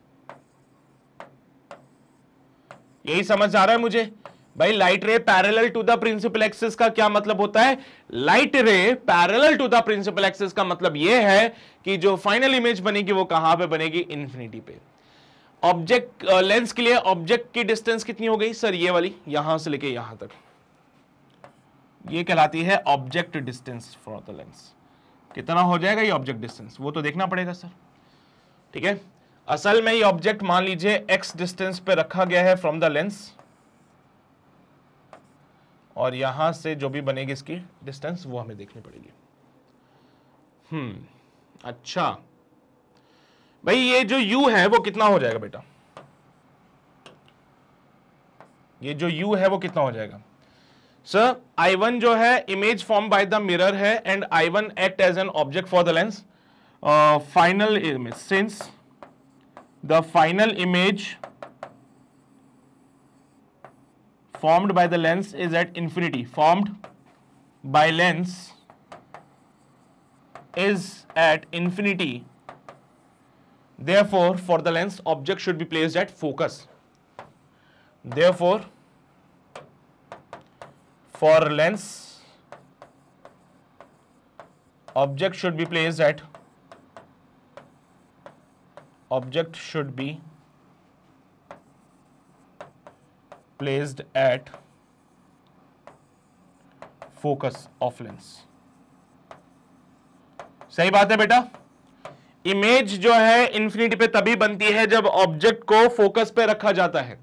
यही समझ आ रहा है मुझे भाई light ray parallel to the principal axis का क्या मतलब होता है light ray parallel to the principal axis का मतलब यह है कि जो फाइनल इमेज बनेगी वो कहां पे बनेगी इंफिनिटी पे ऑब्जेक्ट लेंस के लिए ऑब्जेक्ट की डिस्टेंस कितनी हो गई सर ये वाली यहां से लेके यहां तक ये कहलाती है object distance for the lens कितना हो जाएगा ये ऑब्जेक्ट डिस्टेंस वो तो देखना पड़ेगा सर ठीक है असल में ये ऑब्जेक्ट मान लीजिए एक्स डिस्टेंस पे रखा गया है फ्रॉम द लेंस और यहां से जो भी बनेगी इसकी डिस्टेंस वो हमें देखनी पड़ेगी हम्म अच्छा भाई ये जो u है वो कितना हो जाएगा बेटा ये जो u है वो कितना हो जाएगा सर आई वन जो है image form by the mirror है and I one act as an object for the lens final image since the final image formed by the lens is at infinity formed by lens is at infinity therefore for the lens object should be placed at focus therefore for lens object should be place at object should be placed at focus of lens सही बात है बेटा इमेज जो है इंफिनिटी पे तभी बनती है जब ऑब्जेक्ट को फोकस पे रखा जाता है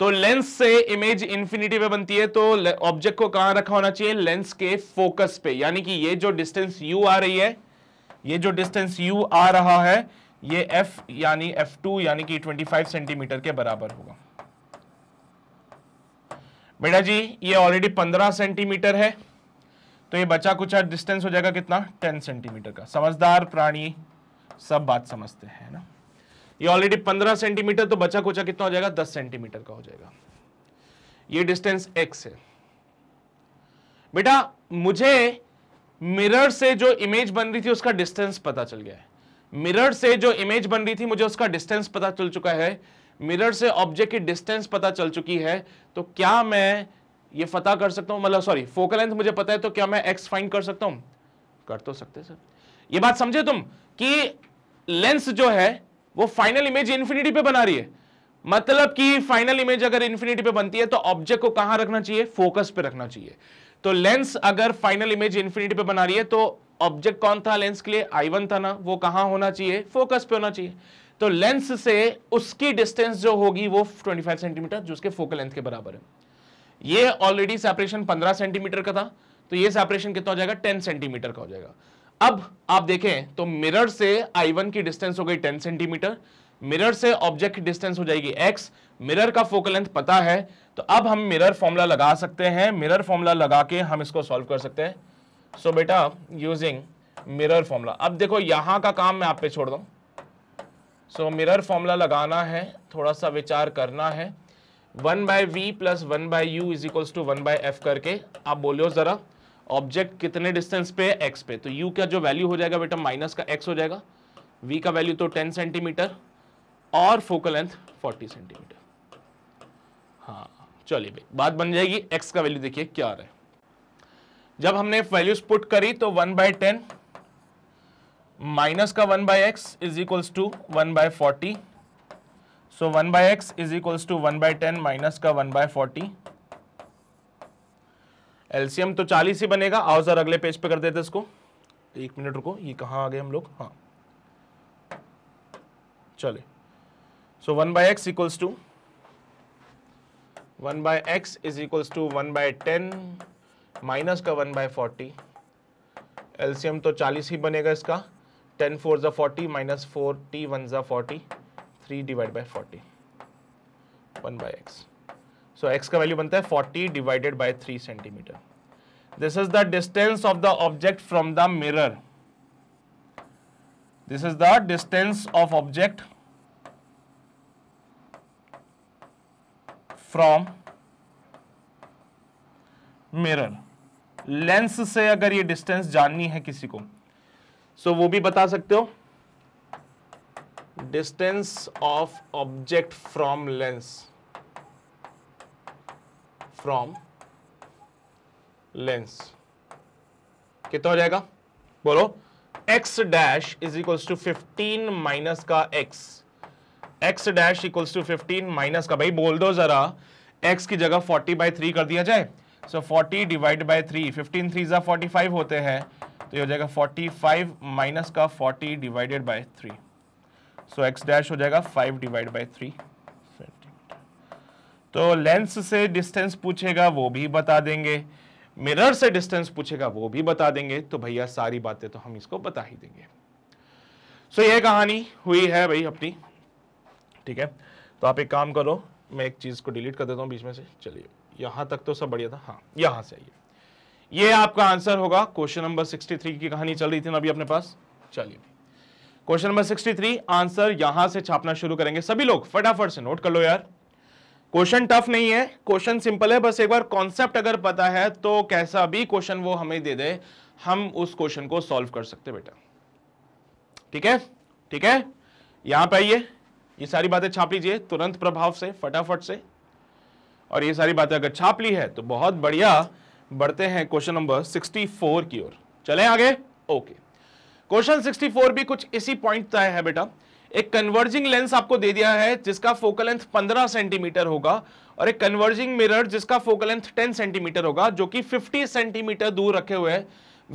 तो लेंस से इमेज इंफिनिटी पे बनती है तो ऑब्जेक्ट को कहां रखा होना चाहिए लेंस के फोकस पे यानी कि ये जो डिस्टेंस यू आ रही है ये जो डिस्टेंस यू आ रहा है ये एफ यानी एफ टू यानी कि 25 सेंटीमीटर के बराबर होगा बेटा जी ये ऑलरेडी 15 सेंटीमीटर है तो ये बचा कुछ डिस्टेंस हो जाएगा कितना 10 सेंटीमीटर का समझदार प्राणी सब बात समझते हैं ना ये ऑलरेडी पंद्रह सेंटीमीटर तो बचा कोचा कितना हो जाएगा दस सेंटीमीटर का हो जाएगा ये डिस्टेंस एक्स है बेटा मुझे मिरर से जो इमेज बन रही थी उसका डिस्टेंस पता चल गया है मिरर से जो इमेज बन रही थी मुझे उसका डिस्टेंस पता चल चुका है मिरर से ऑब्जेक्ट की डिस्टेंस पता चल चुकी है तो क्या मैं ये पता कर सकता हूं मतलब सॉरी फोकल लेंथ मुझे पता है तो क्या मैं एक्स फाइंड कर सकता हूं कर तो सकते सर ये बात समझे तुम कि लेंस जो है वो फाइनल इमेज इन्फिनिटी पे बना रही है मतलब कि फाइनल इमेज अगर इन्फिनिटी पे बनती है तो ऑब्जेक्ट को कहां रखना चाहिए फोकस पे रखना चाहिए तो लेंस अगर फाइनल इमेज इन्फिनिटी पे बना रही है तो ऑब्जेक्ट कौन था लेंस के लिए आई वन था ना वो कहां होना चाहिए फोकस पे होना चाहिए तो लेंस से उसकी डिस्टेंस जो होगी वो 25 सेंटीमीटर जो उसके फोकल लेंथ के बराबर है ये ऑलरेडी सेपरेशन 15 सेंटीमीटर का था तो ये सेपरेशन कितना हो जाएगा 10 सेंटीमीटर का हो जाएगा अब आप देखें तो मिरर से आई वन की डिस्टेंस हो गई टेन सेंटीमीटर मिरर से ऑब्जेक्ट की डिस्टेंस हो जाएगी एक्स मिरर का फोकल लेंथ पता है तो अब हम मिरर फॉर्मूला लगा सकते हैं मिरर फॉर्मूला लगा के हम इसको सॉल्व कर सकते हैं सो so, बेटा यूजिंग मिरर फॉर्मूला अब देखो यहां का काम मैं आप पे छोड़ दू सो मिरर फॉर्मूला लगाना है थोड़ा सा विचार करना है one by v plus one by u is equals to one by f करके आप बोलियो ज़रा ऑब्जेक्ट कितने डिस्टेंस पे है एक्स पे तो यू का जो वैल्यू हो जाएगा बेटा माइनस का एक्स हो जाएगा वी का वैल्यू तो टेन सेंटीमीटर और फोकल लेंथ फोर्टी सेंटीमीटर हाँ चलिए भाई बात बन जाएगी एक्स का वैल्यू देखिए क्या आ रहा है जब हमने वैल्यूज पुट करी तो वन बाय टेन माइनस का one by x is equals to one by forty so one by x is equals to one by ten minus का वन बाय फोर्टी एलसीएम तो 40 ही बनेगा आओ सर अगले पेज पे कर देते इसको एक मिनट रुको ये कहाँ आ गए हम लोग हाँ चले so one by x equals to one by x is equals to one by ten minus का वन बाय फोर्टी एलसीएम तो चालीस ही बनेगा इसका टेन फोर ज़ा फोर्टी माइनस टी वन ज़ा forty three divide by forty one by x so x का वैल्यू बनता है forty divided by three centimetre this is the distance of the object from the mirror this is the distance of object from mirror lens से अगर ये डिस्टेंस जाननी है किसी को सो so, वो भी बता सकते हो distance of object from lens from lens कितना हो जाएगा बोलो x dash is equals to fifteen minus का x x dash equals to fifteen minus का भाई बोल दो जरा x की जगह फोर्टी बाई थ्री कर दिया जाए so forty divide by three fifteen three ज़ा फोर्टी फाइव होते हैं तो ये हो जाएगा फोर्टी फाइव माइनस का forty divided by three so x dash हो जाएगा फाइव डिवाइड बाई थ्री तो लेंस से डिस्टेंस पूछेगा वो भी बता देंगे मिरर से डिस्टेंस पूछेगा वो भी बता देंगे तो भैया सारी बातें तो हम इसको बता ही देंगे सो so, ये कहानी हुई है भाई अपनी ठीक है तो आप एक काम करो मैं एक चीज़ को डिलीट कर देता हूँ बीच में से चलिए यहां तक तो सब बढ़िया था हाँ यहां से आइए ये आपका आंसर होगा क्वेश्चन नंबर 63 की कहानी चल रही थी ना अभी अपने पास चलिए क्वेश्चन नंबर 63 आंसर यहां से छापना शुरू करेंगे सभी लोग फटाफट से नोट कर लो यार क्वेश्चन टफ नहीं है क्वेश्चन सिंपल है बस एक बार कॉन्सेप्ट अगर पता है तो कैसा भी क्वेश्चन वो हमें दे दे हम उस क्वेश्चन को सॉल्व कर सकते बेटा ठीक है ठीक है यहां पर आइए ये सारी बातें छाप लीजिए तुरंत प्रभाव से फटाफट से और ये सारी बातें अगर छाप ली है तो बहुत बढ़िया बढ़ते हैं क्वेश्चन नंबर 64 की ओर चलें आगे ओके क्वेश्चन 64 भी कुछ इसी पॉइंट है बेटा एक कन्वर्जिंग लेंस आपको दे दिया है जिसका फोकल लेंथ 15 सेंटीमीटर होगा और एक कन्वर्जिंग मिरर जिसका फोकल लेंथ 10 सेंटीमीटर होगा जो कि 50 सेंटीमीटर दूर रखे हुए हैं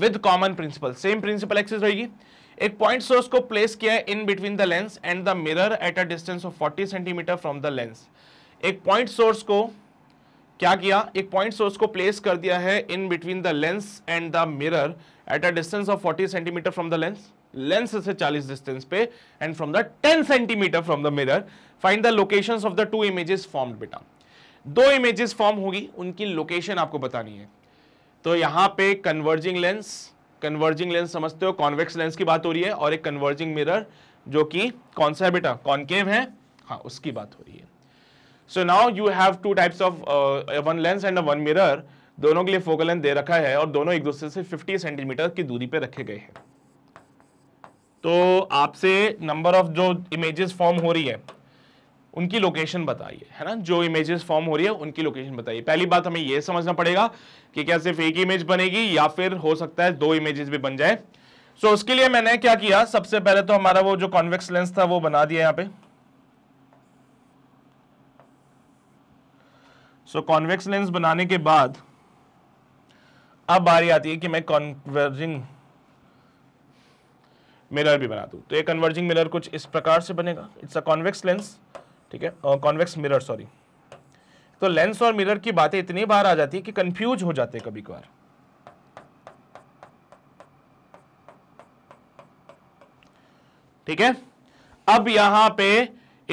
with common principal same principal axis रहेगी एक पॉइंट सोर्स को प्लेस किया है in between the lens and the mirror at a distance of 40 centimetre from the lens एक पॉइंट सोर्स को क्या किया एक पॉइंट सोर्स को प्लेस कर दिया है in between the lens and the mirror at a distance of 40 centimetre from the lens lens से 40 डिस्टेंस पे and from the 10 centimetre from the mirror find the locations of the two images formed बेटा दो इमेजेस फॉर्म होगी उनकी लोकेशन आपको बतानी है तो यहां पे कन्वर्जिंग लेंस कन्वर्जिंग लेंस समझते हो कॉन्वेक्स लेंस की बात हो रही है और एक कन्वर्जिंग मिरर जो कि कौन सा है बेटा कॉनकेव है हाँ उसकी बात हो रही है so now you have two types of one lens and one mirror दोनों के लिए फोकल लेंथ दे रखा है और दोनों एक दूसरे से 50 सेंटीमीटर की दूरी पर रखे गए हैं तो आपसे नंबर ऑफ जो इमेजेस फॉर्म हो रही है उनकी लोकेशन बताइए है ना जो इमेजेस फॉर्म हो रही है उनकी लोकेशन बताइए पहली बात हमें यह समझना पड़ेगा कि क्या सिर्फ एक इमेज बनेगी या फिर हो सकता है दो इमेजेस भी बन जाए सो so, उसके लिए मैंने क्या किया सबसे पहले तो हमारा वो जो कॉन्वेक्स लेंस था वो बना दिया यहाँ पे सो कॉन्वेक्स लेंस बनाने के बाद अब बारी आती है कि मैं कॉन्वर्जिंग मिरर भी बना दूँ तो ये कन्वर्जिंग मिरर कुछ इस प्रकार से बनेगा इट्स अ कॉन्वेक्स लेंस ठीक है कॉन्वेक्स मिरर सॉरी तो लेंस और मिरर की बातें इतनी बार आ जाती है कि कंफ्यूज हो जाते हैं कभी कभार ठीक है अब यहां पे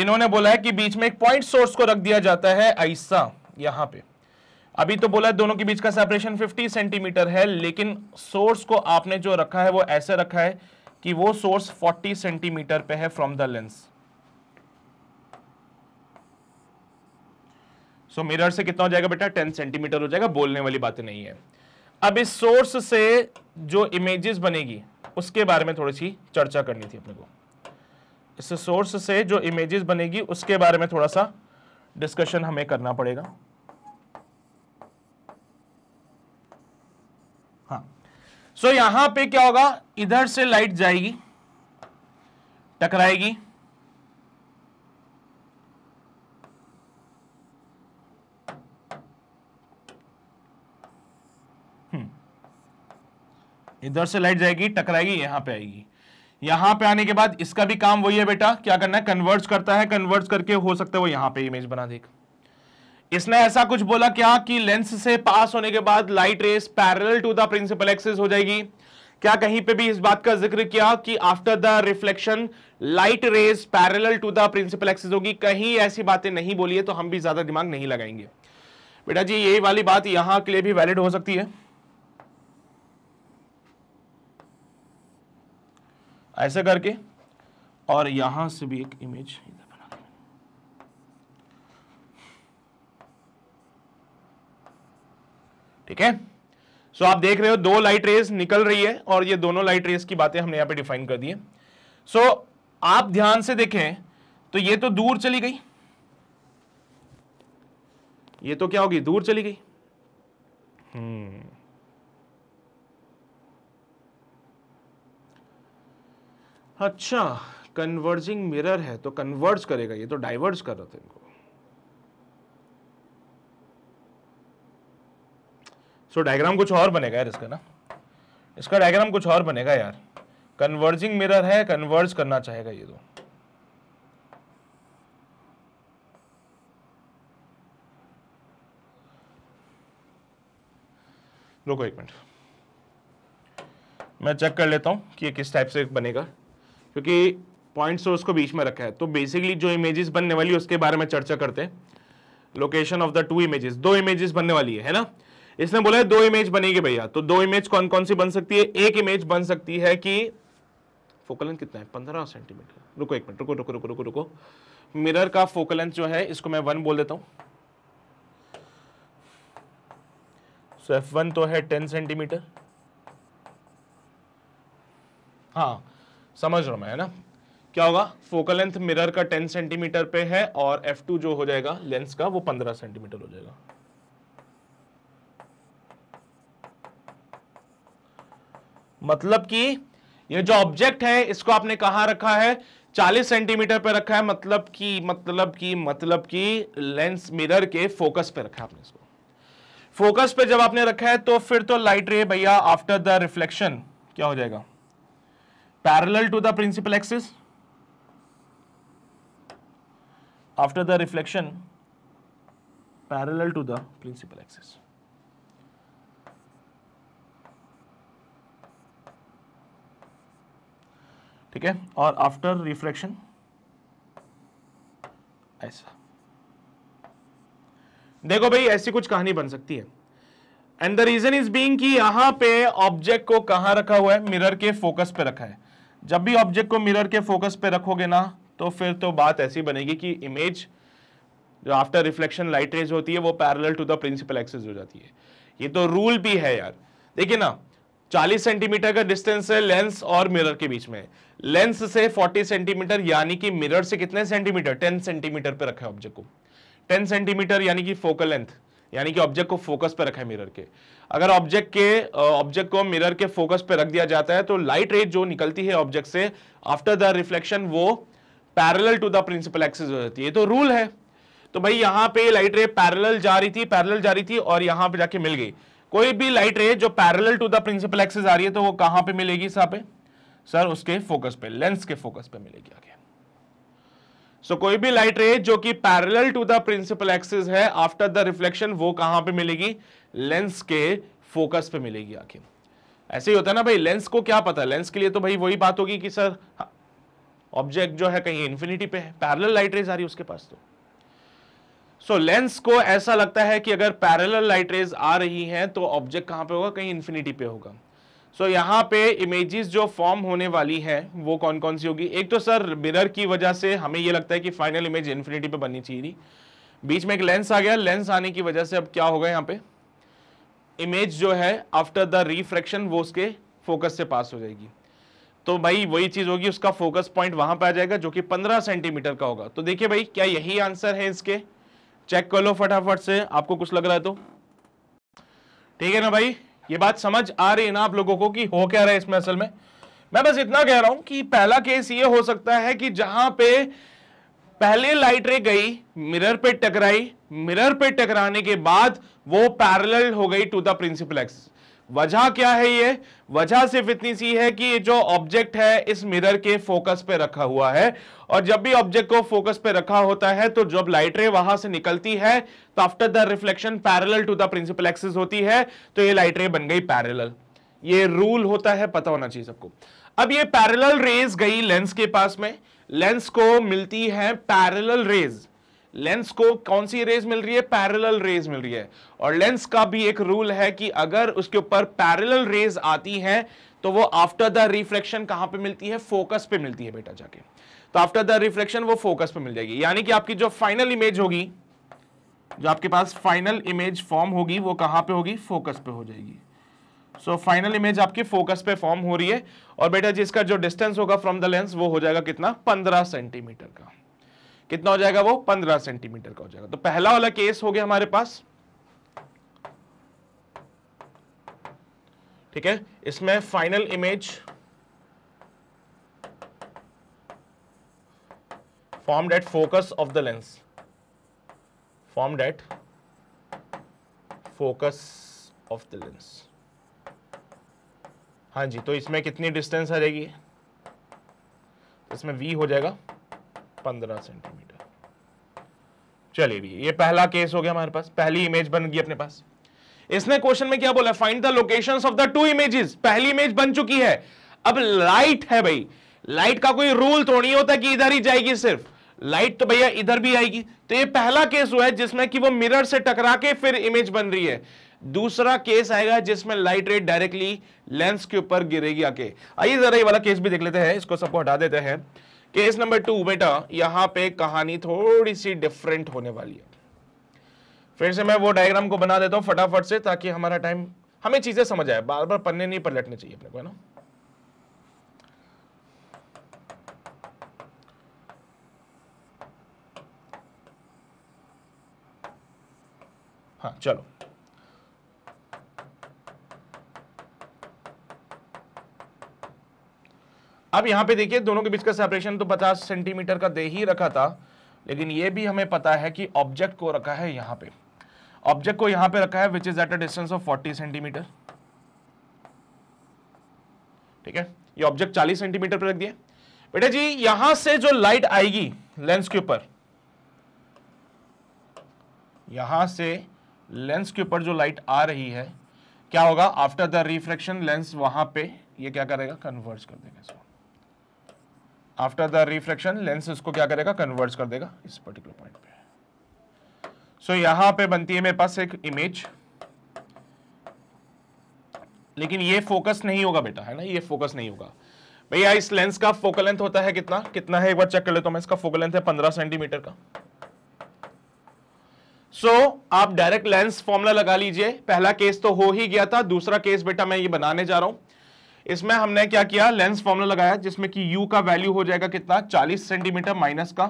इन्होंने बोला है कि बीच में एक पॉइंट सोर्स को रख दिया जाता है ऐसा यहां पे अभी तो बोला है दोनों के बीच का सेपरेशन 50 सेंटीमीटर है लेकिन सोर्स को आपने जो रखा है वो ऐसे रखा है कि वो सोर्स 40 सेंटीमीटर पे है from the lens so mirror से कितना हो जाएगा बेटा 10 सेंटीमीटर हो जाएगा बोलने वाली बात नहीं है अब इस सोर्स से जो इमेजेस बनेगी उसके बारे में थोड़ी सी चर्चा करनी थी अपने को इस सोर्स से जो इमेजेस बनेगी उसके बारे में थोड़ा सा डिस्कशन हमें करना पड़ेगा सो so, यहां पे क्या होगा इधर से लाइट जाएगी टकराएगी हम्म। इधर से लाइट जाएगी टकराएगी यहां पे आएगी यहां पे आने के बाद इसका भी काम वही है बेटा क्या करना है कन्वर्ट करता है कन्वर्ट करके हो सकता है वो यहां पे इमेज बना देगा इसने ऐसा कुछ बोला क्या कि लेंस से पास होने के बाद light rays parallel to the principal axis हो जाएगी क्या कहीं पे भी इस बात का जिक्र किया कि after the reflection light rays parallel to the principal axis होगी कहीं ऐसी बातें नहीं बोली है तो हम भी ज्यादा दिमाग नहीं लगाएंगे बेटा जी यही वाली बात यहां के लिए भी वैलिड हो सकती है ऐसा करके और यहां से भी एक इमेज ठीक है सो आप देख रहे हो दो लाइट रेस निकल रही है और ये दोनों लाइट रेस की बातें हमने यहां पे डिफाइन कर दी है सो आप ध्यान से देखें तो ये तो दूर चली गई ये तो क्या होगी दूर चली गई हम्म अच्छा कन्वर्जिंग मिरर है तो कन्वर्ज करेगा ये तो डाइवर्ज कर रहा था इनको सो डायग्राम कुछ और बनेगा यार इसका ना इसका डायग्राम कुछ और बनेगा यार कन्वर्जिंग मिरर है कन्वर्ज करना चाहेगा ये दो रुको एक मिनट मैं चेक कर लेता हूँ कि ये किस टाइप से बनेगा क्योंकि पॉइंट सोर्स को बीच में रखा है तो बेसिकली जो इमेजेस बनने वाली है उसके बारे में चर्चा करते हैं location of the two images दो इमेजेस बनने वाली है, है ना इसने बोला है दो इमेज बनेगी भैया तो दो इमेज कौन कौन सी बन सकती है एक इमेज बन सकती है कि फोकल लेंथ कितना है पंद्रह सेंटीमीटर रुको एक मिनट रुको रुको रुको रुको रुको मिरर का फोकल लेंथ जो है इसको मैं वन बोल देता हूं सो एफ वन तो है टेन सेंटीमीटर हाँ समझ रहा हूं मैं है ना क्या होगा फोकल लेंथ मिरर का टेन सेंटीमीटर पे है और एफ टू जो हो जाएगा लेंस का वो पंद्रह सेंटीमीटर हो जाएगा मतलब कि ये जो ऑब्जेक्ट है इसको आपने कहा रखा है 40 सेंटीमीटर पर रखा है मतलब कि मतलब कि मतलब कि लेंस मिरर के फोकस पे रखा है आपने इसको फोकस पे जब आपने रखा है तो फिर तो लाइट रे भैया आफ्टर द रिफ्लेक्शन क्या हो जाएगा parallel to the principal axis after the reflection parallel to the principal axis ठीक है और आफ्टर रिफ्रैक्शन ऐसा देखो भाई ऐसी कुछ कहानी बन सकती है and the reason is being कि यहां पे ऑब्जेक्ट को कहां रखा हुआ है मिरर के फोकस पे रखा है जब भी ऑब्जेक्ट को मिरर के फोकस पे रखोगे ना तो फिर तो बात ऐसी बनेगी कि इमेज जो आफ्टर रिफ्लेक्शन लाइट रेज होती है वो parallel to the principal axis हो जाती है ये तो रूल भी है यार देखिए ना 40 सेंटीमीटर का डिस्टेंस है लेंस और मिरर के बीच में लेंस से 40 सेंटीमीटर यानी कि मिरर से कितने सेंटीमीटर 10 सेंटीमीटर पर रखा है ऑब्जेक्ट को 10 सेंटीमीटर यानी कि फोकल लेंथ यानी कि ऑब्जेक्ट को फोकस पर रखा है मिरर के अगर ऑब्जेक्ट के ऑब्जेक्ट को मिरर के फोकस पर रख दिया जाता है तो लाइट रेट जो निकलती है ऑब्जेक्ट से आफ्टर द रिफ्लेक्शन वो parallel to the principal axis हो जाती है तो रूल है तो भाई यहां पे लाइट रे पैरेलल जा रही थी पैरेलल जा रही थी और यहां पे जाके मिल गई कोई भी लाइट रे जो parallel to the principal axis आ रही है तो वो कहां पे मिलेगी सा पे सर उसके फोकस पे लेंस के फोकस पे मिलेगी आगे सो so, कोई भी लाइट रे जो कि parallel to the principal axis है आफ्टर द रिफ्लेक्शन वो कहां पे मिलेगी लेंस के फोकस पे मिलेगी आगे ऐसे ही होता है ना भाई लेंस को क्या पता लेंस के लिए तो भाई वही बात होगी कि सर ऑब्जेक्ट जो है कहीं इन्फिनिटी पे है पैरल लाइट रेज आ रही है उसके पास तो सो so, लेंस को ऐसा लगता है कि अगर पैरेलल लाइट रेज आ रही हैं तो ऑब्जेक्ट कहाँ पे होगा कहीं इन्फिनिटी पे होगा सो so, यहाँ पे इमेजेस जो फॉर्म होने वाली है वो कौन कौन सी होगी एक तो सर मिरर की वजह से हमें ये लगता है कि फाइनल इमेज इन्फिनिटी पे बननी चाहिए बीच में एक लेंस आ गया लेंस आने की वजह से अब क्या होगा यहाँ पे इमेज जो है आफ्टर द रिफ्रैक्शन वो उसके फोकस से पास हो जाएगी तो भाई वही चीज होगी उसका फोकस पॉइंट वहां पर आ जाएगा जो कि पंद्रह सेंटीमीटर का होगा तो देखिए भाई क्या यही आंसर है इसके चेक कर लो फटाफट से आपको कुछ लग रहा है तो ठीक है ना भाई ये बात समझ आ रही है ना आप लोगों को कि हो क्या रहा है इसमें असल में मैं बस इतना कह रहा हूं कि पहला केस ये हो सकता है कि जहां पे पहले लाइट रे गई मिरर पे टकराई मिरर पे टकराने के बाद वो पैरेलल हो गई टू द प्रिंसिपल एक्सिस वजह क्या है ये वजह सिर्फ इतनी सी है कि ये जो ऑब्जेक्ट है इस मिरर के फोकस पे रखा हुआ है और जब भी ऑब्जेक्ट को फोकस पे रखा होता है तो जब लाइट रे वहां से निकलती है तो after the reflection parallel to the principal axis होती है तो ये लाइट रे बन गई पैरेलल ये रूल होता है पता होना चाहिए सबको अब ये पैरेलल रेज गई लेंस के पास में लेंस को मिलती है पैरेलल रेज लेंस को कौन सी रेज मिल रही है पैरेलल रेज मिल रही है और लेंस का भी एक रूल है कि अगर उसके ऊपर पैरेलल रेज आती है तो वो आफ्टर द रिफ्लेक्शन कहां पे मिलती है फोकस पे मिलती है बेटा जाके तो आफ्टर द रिफ्लेक्शन वो फोकस पे मिल जाएगी यानी कि आपकी जो फाइनल इमेज होगी जो आपके पास फाइनल इमेज फॉर्म होगी वो कहां पे होगी फोकस पे हो जाएगी सो फाइनल इमेज आपकी फोकस पे फॉर्म हो रही है और बेटा जिसका जो डिस्टेंस होगा फ्रॉम द लेंस वो हो जाएगा कितना पंद्रह सेंटीमीटर का कितना हो जाएगा वो पंद्रह सेंटीमीटर का हो जाएगा तो पहला वाला केस हो गया हमारे पास ठीक है इसमें final image form at focus of the lens formed at focus of the lens हाँ जी तो इसमें कितनी डिस्टेंस आ जाएगी तो इसमें v हो जाएगा पंद्रह सेंटीमीटर चलिए भी ये पहला केस हो गया हमारे पास पहली इमेज बन गई अपने पास इसने क्वेश्चन में क्या बोला find the locations of the two images पहली इमेज बन चुकी है अब लाइट है भाई लाइट का कोई रूल तो नहीं होता कि इधर ही जाएगी सिर्फ लाइट तो भैया इधर भी आएगी तो ये पहला केस हुआ है जिसमें कि वो मिरर से टकरा के फिर इमेज बन रही है दूसरा केस आएगा जिसमें लाइट रेट डायरेक्टली लेंस के ऊपर गिरेगी आके आइए जरा ये वाला केस भी देख लेते हैं इसको सबको हटा देते हैं केस नंबर टू बेटा यहाँ पे कहानी थोड़ी सी डिफरेंट होने वाली है फिर से मैं वो डायग्राम को बना देता हूँ फटाफट से ताकि हमारा टाइम हमें चीज़ें समझ आए बार बार पन्ने नहीं पलटने चाहिए अपने को है ना हाँ चलो अब यहाँ पे देखिए दोनों के बीच का सेपरेशन तो 50 सेंटीमीटर का दे ही रखा था लेकिन ये भी हमें पता है कि ऑब्जेक्ट को रखा है यहाँ पे ऑब्जेक्ट को यहाँ पे रखा है which is at a distance of 40 centimetre ठीक है ये ऑब्जेक्ट 40 सेंटीमीटर पर रख दिए बेटा जी यहां से जो लाइट आएगी लेंस के ऊपर यहां से लेंस के ऊपर जो लाइट आ रही है क्या होगा आफ्टर द रिफ्लेक्शन लेंस वहां पे ये क्या करेगा कन्वर्ज कर देगा इसको आफ्टर द रिफ्लेक्शन लेंस इसको क्या करेगा कन्वर्ट कर देगा इस पर्टिकुलर पॉइंट पे सो so, यहां पे बनती है मेरे पास एक इमेज लेकिन ये फोकस नहीं होगा बेटा है ना ये फोकस नहीं होगा भैया इस लेंस का फोकल लेंथ होता है कितना कितना है एक बार चेक कर लेता तो हूं मैं इसका फोकल लेंथ है पंद्रह सेंटीमीटर का सो so, आप डायरेक्ट लेंस फॉर्मुला लगा लीजिए पहला केस तो हो ही गया था दूसरा केस बेटा मैं ये बनाने जा रहा हूं इसमें हमने क्या किया लेंस फॉर्मूला लगाया जिसमें कि u का वैल्यू हो जाएगा कितना 40 सेंटीमीटर माइनस का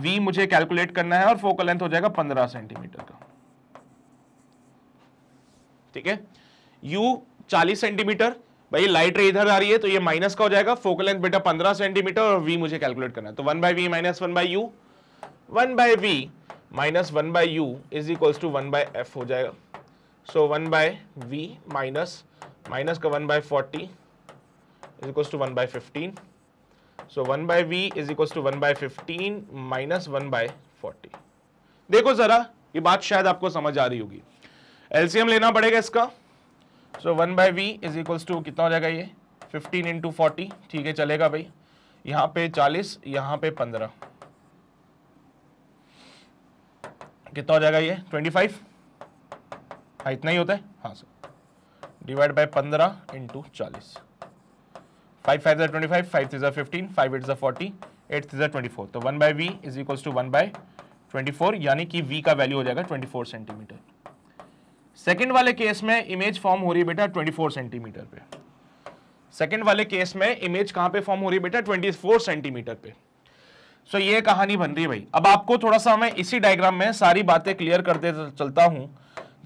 v मुझे कैलकुलेट करना है और फोकल लेंथ हो जाएगा 15 सेंटीमीटर का ठीक है u 40 सेंटीमीटर भाई लाइट रे इधर आ रही है तो ये माइनस का हो जाएगा फोकल लेंथ बेटा 15 सेंटीमीटर और v मुझे कैलकुलेट करना है तो one by v minus one by u one by v minus one by u is equals to one by f हो जाएगा so one by v minus minus का one by forty is equals to one by fifteen so one by v is equals to one by fifteen minus one by forty देखो ज़रा ये बात शायद आपको समझ आ रही होगी एलसीएम लेना पड़ेगा इसका so one by v is equals to कितना हो जाएगा ये फिफ्टीन इंटू फोर्टी ठीक है चलेगा भाई यहाँ पे चालीस यहाँ पे पंद्रह कितना हो जाएगा ये ट्वेंटी फाइव हाँ इतना ही होता है हाँ सर डिवाइड बाय पंद्रह इंटू चालीस फाइव फाइव जर ट्वेंटी फाइव फाइव थ्री जर फिफ्टीन फाइव एट जर फोर्टी एट थ्री जर ट्वेंटी फोर तो one by v is equals to one by twenty four यानी कि वी का वैल्यू हो जाएगा ट्वेंटी फोर सेंटीमीटर सेकेंड वाले केस में इमेज फॉर्म हो रही है बेटा ट्वेंटी फोर सेंटीमीटर पे सेकेंड वाले केस में इमेज कहाँ पे फॉर्म हो रही है बेटा ट्वेंटी फोर सेंटीमीटर पे सो so, ये कहानी बन रही है भाई अब आपको थोड़ा सा मैं इसी डायग्राम में सारी बातें क्लियर करते चलता हूँ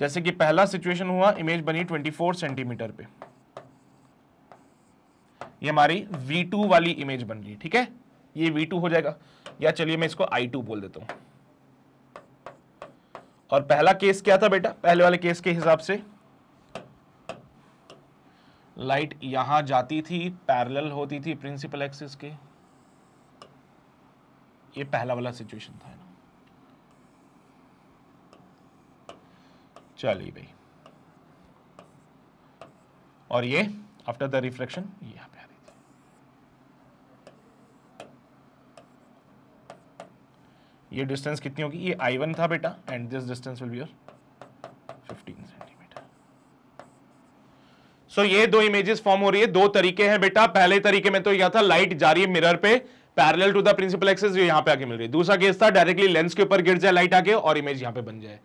जैसे कि पहला सिचुएशन हुआ इमेज बनी 24 सेंटीमीटर पे ये हमारी V2 वाली इमेज बन रही है ठीक है ये V2 हो जाएगा या चलिए मैं इसको I2 बोल देता हूं और पहला केस क्या था बेटा पहले वाले केस के हिसाब से लाइट यहां जाती थी पैरेलल होती थी प्रिंसिपल एक्सिस के ये पहला वाला सिचुएशन था चली भाई और ये आफ्टर द रिफ्लेक्शन ये पर ये डिस्टेंस कितनी होगी ये आई वन था बेटा and this distance will be your fifteen centimetre so ये दो इमेजेस फॉर्म हो रही है दो तरीके हैं बेटा पहले तरीके में तो यह था लाइट जा रही है मिरर पे parallel to the principal axis जो यहां पे आके मिल रही है दूसरा केस था डायरेक्टली लेंस के ऊपर गिर जाए लाइट आके और इमेज यहां पे बन जाए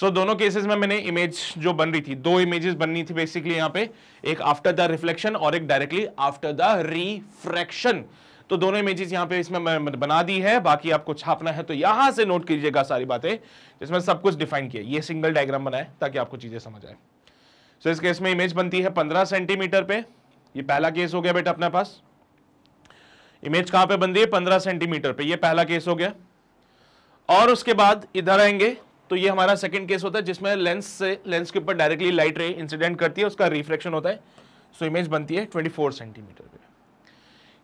सो so, दोनों केसेस में मैंने इमेज जो बन रही थी दो इमेजेस बननी थी बेसिकली यहाँ पे एक आफ्टर द रिफ्लेक्शन और एक डायरेक्टली आफ्टर द रिफ्रैक्शन तो दोनों इमेजेस यहाँ पे इसमें मैं बना दी है बाकी आपको छापना है तो यहां से नोट कीजिएगा सारी बातें जिसमें सब कुछ डिफाइन किया ये सिंगल डायग्राम बनाए ताकि आपको चीज़ें समझ आए सो so, इस केस में इमेज बनती है पंद्रह सेंटीमीटर पे ये पहला केस हो गया बेटा अपने पास इमेज कहां पर बन रही है पंद्रह सेंटीमीटर पे ये पहला केस हो गया और उसके बाद इधर आएंगे तो ये हमारा सेकंड केस होता है जिसमें लेंस से लेंस के ऊपर डायरेक्टली लाइट रे इंसिडेंट करती है उसका रिफ्लेक्शन होता है सो इमेज बनती है 24 सेंटीमीटर पे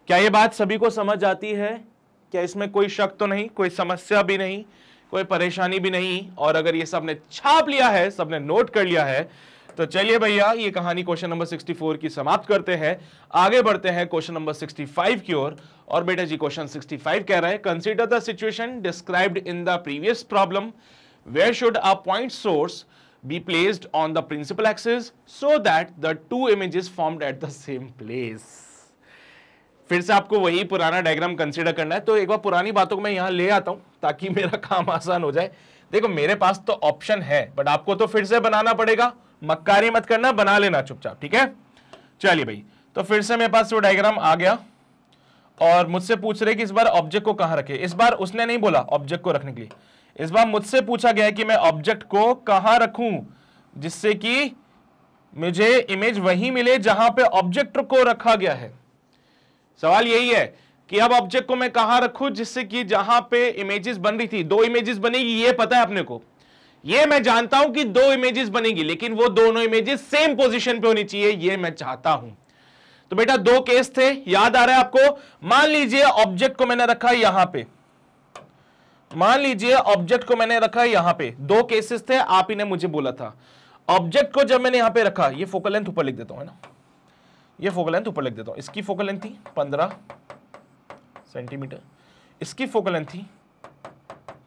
क्या ये बात सभी को समझ आती है क्या इसमें कोई शक तो नहीं कोई समस्या भी नहीं कोई परेशानी भी नहीं और अगर ये सबने छाप लिया है सबने नोट कर लिया है तो चलिए भैया ये कहानी क्वेश्चन नंबर 64 की समाप्त करते हैं आगे बढ़ते हैं क्वेश्चन नंबर 65 की ओर और, और बेटा जी क्वेश्चन 65 कह रहा है consider the situation described in the previous problem where should a point source be placed on the principal axis so that the two images formed at the same place. फिर से आपको वही पुराना डायग्राम कंसीडर करना है तो एक बार पुरानी बातों को मैं यहां ले आता हूं ताकि मेरा काम आसान हो जाए देखो मेरे पास तो ऑप्शन है बट आपको तो फिर से बनाना पड़ेगा मक्कारी मत करना बना लेना चुपचाप ठीक है चलिए भाई तो फिर से मेरे पास वो डायग्राम आ गया और मुझसे पूछ रहे कि इस बार ऑब्जेक्ट को कहां रखे इस बार उसने नहीं बोला ऑब्जेक्ट को रखने के लिए इस बार मुझसे पूछा गया कि मैं ऑब्जेक्ट को कहा रखूं जिससे कि मुझे इमेज वही मिले जहां पे ऑब्जेक्ट को रखा गया है सवाल यही है कि अब ऑब्जेक्ट को मैं कहां रखूं जिससे कि जहां पे इमेजेस बन रही थी दो इमेजेस बनेगी ये पता है अपने को ये मैं जानता हूं कि दो इमेजेस बनेगी लेकिन वो दोनों इमेजेस सेम पोजिशन पे होनी चाहिए ये मैं चाहता हूं तो बेटा दो केस थे याद आ रहा है आपको मान लीजिए ऑब्जेक्ट को मैंने रखा यहां पर मान लीजिए ऑब्जेक्ट को मैंने रखा है यहां पे दो केसेस थे आप ही ने मुझे बोला था ऑब्जेक्ट को जब मैंने यहां पे रखा ये फोकल लेंथ ऊपर लिख देता हूं है ना ये फोकल लेंथ ऊपर लिख देता हूं इसकी फोकल लेंथ थी पंद्रह सेंटीमीटर इसकी फोकल लेंथ थी